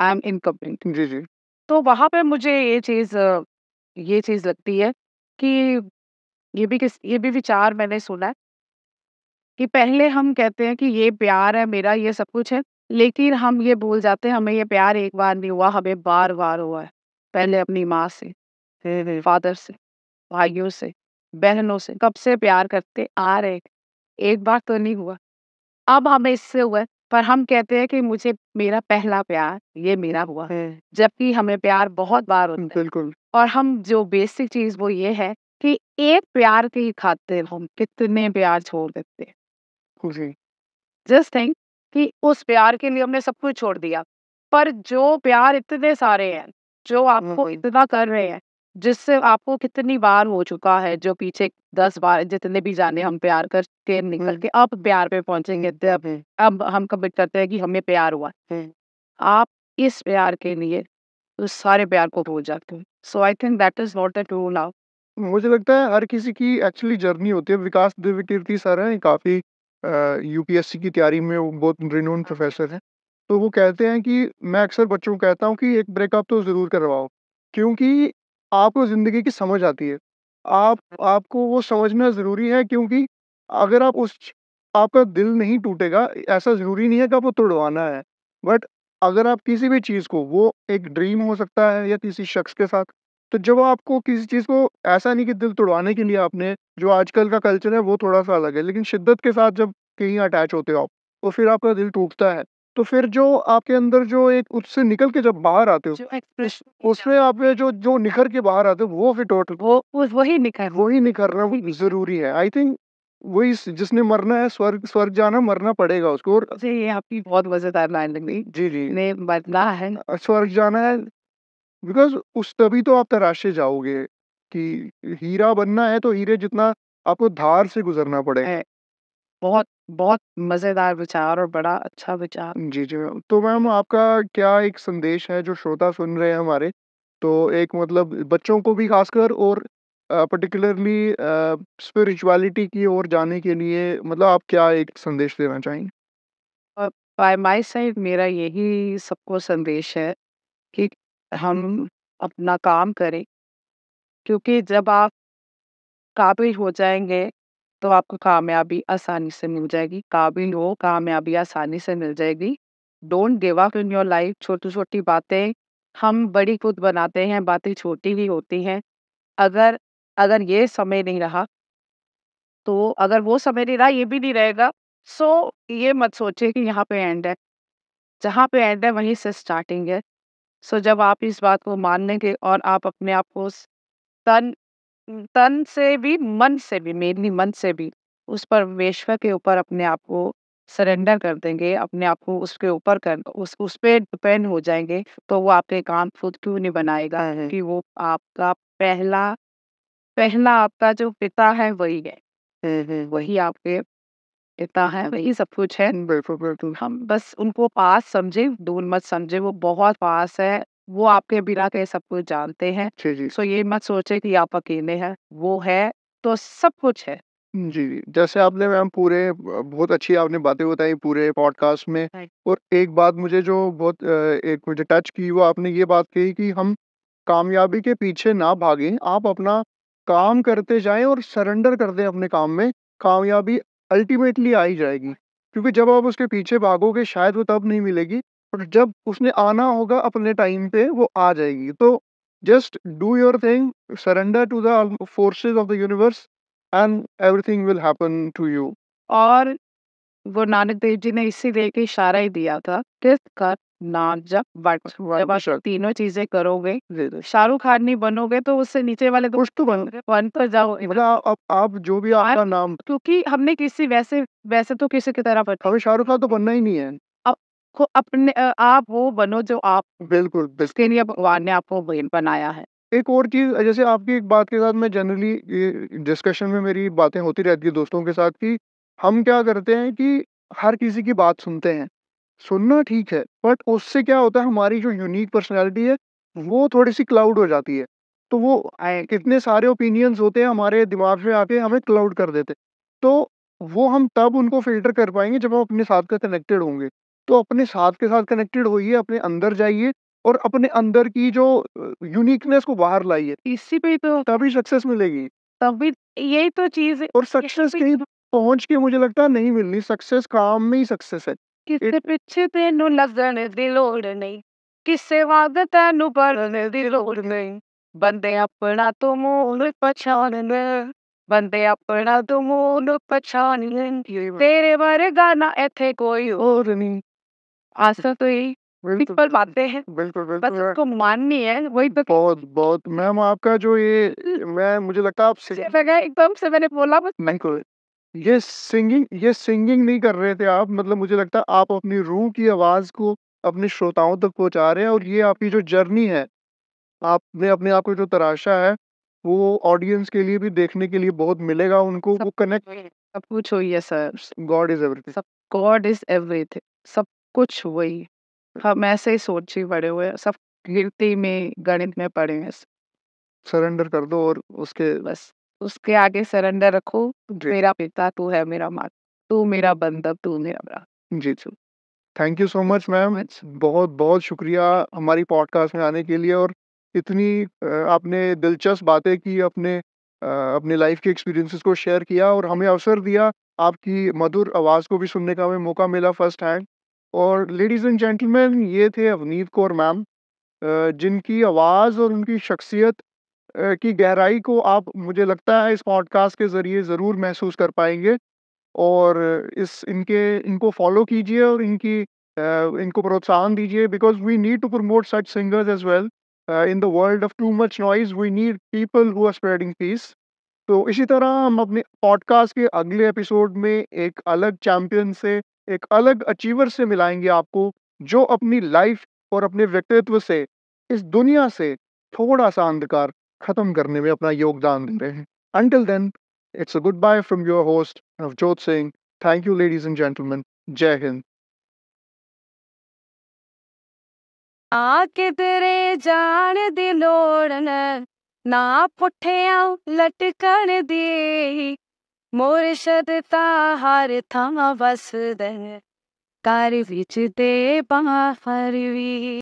आई एम इनकम्प्लीट जी जी तो वहां पे मुझे ये चीज ये चीज लगती है कि ये भी किस ये भी विचार मैंने सुना है कि पहले हम कहते हैं कि ये प्यार है मेरा ये सब कुछ है लेकिन हम ये भूल जाते हैं हमें ये प्यार एक बार नहीं हुआ हमें बार बार हुआ है पहले अपनी माँ से फादर से भाइयों से बहनों से कब से प्यार करते आ रहे एक बार तो नहीं हुआ अब हमें इससे हुआ पर हम कहते हैं कि मुझे मेरा पहला प्यार ये मेरा हुआ जबकि हमें प्यार बहुत बार होता है बिल्कुल और हम जो बेसिक चीज वो ये है कि एक प्यार के ही खातिर हम कितने प्यार छोड़ देते जस्ट थिंक कि उस प्यार के लिए हमने सब कुछ छोड़ दिया पर जो प्यार इतने सारे हैं जो हाँ आपको इतना कर रहे हैं जिससे आपको कितनी बार हो चुका है जो पीछे दस बार जितने भी जाने हम प्यार करके निकल हम्म। के अब प्यार पे पहुंचेंगे अब हम्म, हम्म। अब हम कमिट करते हैं कि हमें प्यार हुआ आप इस प्यार के लिए उस सारे प्यार को भूल जाते हो so I think that is not the true मुझे लगता है हर किसी की एक्चुअली जर्नी होती है विकास दिव्य कीर्ति सर हैं काफ़ी यूपीएससी की तैयारी में वो बहुत रिनोन प्रोफेसर हाँ। हैं तो वो कहते हैं कि मैं अक्सर बच्चों को कहता हूँ कि एक ब्रेकअप तो ज़रूर करवाओ क्योंकि आपको ज़िंदगी की समझ आती है आप आपको वो समझना ज़रूरी है क्योंकि अगर आप उस आपका दिल नहीं टूटेगा ऐसा ज़रूरी नहीं है कि आपको तोड़वाना है बट अगर आप किसी भी चीज़ को वो एक ड्रीम हो सकता है या किसी शख्स के साथ तो जब आपको किसी चीज़ को ऐसा नहीं कि दिल तोड़वाने के लिए आपने जो आजकल का कल्चर है वो थोड़ा-सा अलग है, लेकिन शिद्दत के साथ जब कहीं अटैच होते हो आप, तो फिर आपका दिल टूटता है। तो फिर जो आपके अंदर जो एक उससे निकल के जब बाहर आते हो, उसमें आप जो जो निखर के बाहर आते हो वो फिर टोटल वो वही निखर रहा वही निखरना ज़रूरी है। आई थिंक वही जिसने मरना है स्वर्ग स्वर्ग जाना मरना पड़ेगा उसको और ये आपकी बहुत मज़ेदार लाइन गई जी, जी। ने बदला है। स्वर्ग जाना है बिकॉज उस तभी तो आप तराशे जाओगे कि हीरा बनना है तो हीरे जितना आपको धार से गुजरना पड़ेगा बहुत बहुत मजेदार विचार और बड़ा अच्छा विचार जी जी मैम तो मैम आपका क्या एक संदेश है जो श्रोता सुन रहे हैं हमारे तो एक मतलब बच्चों को भी खासकर और पर्टिकुलरली स्पिरिचुअलिटी की ओर जाने के लिए मतलब आप क्या एक संदेश देना चाहेंगे बाय माय साइड मेरा यही सबको संदेश है कि हम हम्म। अपना काम करें क्योंकि जब आप काबिल हो जाएंगे तो आपको कामयाबी आसानी से मिल जाएगी। काबिल हो, कामयाबी आसानी से मिल जाएगी। Don't give up in your life छोटी-छोटी बातें हम बड़ी खुद बनाते हैं, बातें छोटी ही होती हैं। अगर अगर ये समय नहीं रहा तो अगर वो समय नहीं रहा, ये भी नहीं रहेगा। सो ये मत सोचे कि यहाँ पे एंड है। जहाँ पे एंड है, वहीं से स्टार्टिंग है। सो जब आप इस बात को मान लेंगे और आप अपने आप को तन तन से भी मन से भी मेनली मन से भी उस पर परमेश्वर के ऊपर अपने आप को सरेंडर कर देंगे अपने आप को उसके ऊपर कर उस उस पे डिपेंड हो जाएंगे तो वो आपके काम खुद क्यों नहीं बनाएगा हाँ, हाँ। कि वो आपका पहला पहला आपका जो पिता है वही है हाँ, वही आपके इतना है वही सब कुछ है बिल्कुल बिल्कुल हम बस उनको पास समझे दूर मत समझे वो बहुत पास है वो आपके बिना के सब कुछ जानते हैं जी जी सो ये मत सोचे कि आप अकेले हैं वो है तो सब कुछ है जी जी जैसे आपने मैम पूरे बहुत अच्छी आपने बातें बताई पूरे पॉडकास्ट में हाँ और एक बात मुझे जो बहुत एक मुझे टच की वो आपने ये बात कही कि हम कामयाबी के पीछे ना भागें आप अपना काम करते जाएं और सरेंडर कर दें अपने काम में कामयाबी अल्टीमेटली आ ही जाएगी क्योंकि जब आप उसके पीछे भागोगे शायद वो तब नहीं मिलेगी और जब उसने आना होगा अपने टाइम पे वो आ जाएगी तो just do your thing surrender to the forces of the universe and everything will happen to you और गुरु नानक देव जी ने इसी इसीलिए के इशारा ही दिया था टिस्ट कर नाजक जप अच्छा, तीनों चीजें करोगे शाहरुख खान नहीं बनोगे तो उससे नीचे वाले कुछ तो बन बन तो जाओ आप, आप जो भी आपका नाम क्योंकि हमने किसी वैसे वैसे तो किसी की तरह हमें शाहरुख खान तो बनना ही नहीं है आपको अपने आप वो बनो जो आप बिल्कुल भगवान ने आपको बनाया है एक और चीज जैसे आपकी एक बात के साथ मैं जनरली डिस्कशन में मेरी बातें होती रहती है दोस्तों के साथ कि हम क्या करते हैं कि हर किसी की बात सुनते हैं सुनना ठीक है बट उससे क्या होता है हमारी जो यूनिक पर्सनैलिटी है वो थोड़ी सी क्लाउड हो जाती है तो वो आए- कितने सारे ओपिनियंस होते हैं हमारे दिमाग में आके हमें क्लाउड कर देते तो वो हम तब उनको फिल्टर कर पाएंगे जब हम अपने साथ का कनेक्टेड होंगे तो अपने साथ के साथ कनेक्टेड होइए अपने अंदर जाइए और अपने अंदर की जो यूनिकनेस को बाहर लाइए इसी पे तो तभी सक्सेस मिलेगी तभी यही तो चीज है और सक्सेस तो कहीं पहुंच के मुझे लगता है नहीं मिलनी सक्सेस काम में ही सक्सेस है ਕਿਸੇ ਪਿੱਛੇ ਤੈਨੂੰ ਲੱਗਣ ਦੀ ਲੋੜ ਨਹੀਂ ਕਿਸੇ ਵਾਂਗ ਤੈਨੂੰ ਪੜਨ ਦੀ ਲੋੜ ਨਹੀਂ ਬੰਦੇ ਆਪਣਾ ਤੋਂ ਮੂਲ ਪਛਾਣ ਲੈ ਬੰਦੇ ਆਪਣਾ ਤੋਂ ਮੂਲ ਪਛਾਣ ਲੈ ਤੇਰੇ ਵਰਗਾ ਨਾ ਇੱਥੇ ਕੋਈ ਹੋਰ ਨਹੀਂ आशा तो यही सिंपल बातें हैं बिल्कुल बस उसको माननी है वही तो बहुत बहुत मैम आपका जो ये मैं मुझे लगता है आप एकदम से मैंने बोला बस बिल्कुल ये सिंगिंग ये सिंगिंग नहीं कर रहे थे आप मतलब मुझे लगता है आप अपनी रूह की आवाज़ को अपने श्रोताओं तक पहुंचा रहे हैं और ये आपकी जो जर्नी है, आपने अपने आप को जो तराशा है, वो ऑडियंस के लिए भी देखने के लिए बहुत मिलेगा उनको सब वो कनेक्ट सब कुछ वही है सर। God is everything. सब गॉड इज एवरीथिंग सब कुछ वही हम ऐसे ही सोच ही पड़े हुए सब गिरती में गणित में पड़े हैं। सरेंडर कर दो और उसके बस। उसके आगे सरेंडर रखो मेरा पिता तू है मेरा माता तू मेरा बंधक तू मेरा ब्रा जी sir thank you so much ma'am बहुत बहुत शुक्रिया हमारी पॉडकास्ट में आने के लिए और इतनी आपने दिलचस्प बातें की अपने अपने लाइफ के एक्सपीरियंसेस को शेयर किया और हमें अवसर दिया आपकी मधुर आवाज़ को भी सुनने का हमें मौका मिला फर्स्ट हैंड और लेडीज़ एंड जेंटलमैन ये थे अवनीत कौर मैम जिनकी आवाज़ और उनकी शख्सियत की गहराई को आप मुझे लगता है इस पॉडकास्ट के ज़रिए ज़रूर महसूस कर पाएंगे और इस इनके इनको फ़ॉलो कीजिए और इनकी इनको प्रोत्साहन दीजिए because we need to promote such singers as well in the world of too much noise we need people who are spreading peace. तो इसी तरह हम अपने पॉडकास्ट के अगले एपिसोड में एक अलग चैम्पियन से, एक अलग अचीवर से मिलाएँगे आपको, जो अपनी लाइफ़ और अपने व्यक्तित्व से, इस दुनिया से थोड़ा-सा अंधकार खत्म करने में अपना योगदान दे रहे हैं until then it's a good bye from your host Navjot Singh thank you ladies and gentleman जय हिंद आके तेरे जान दी लोड़ लोड़न ਨਾ ਪੁੱਠਿਆਂ ਲਟਕਣ मोरशद ता हर ਹਰ बस दे कार विच दे ਬਾਹਰ ਵੀ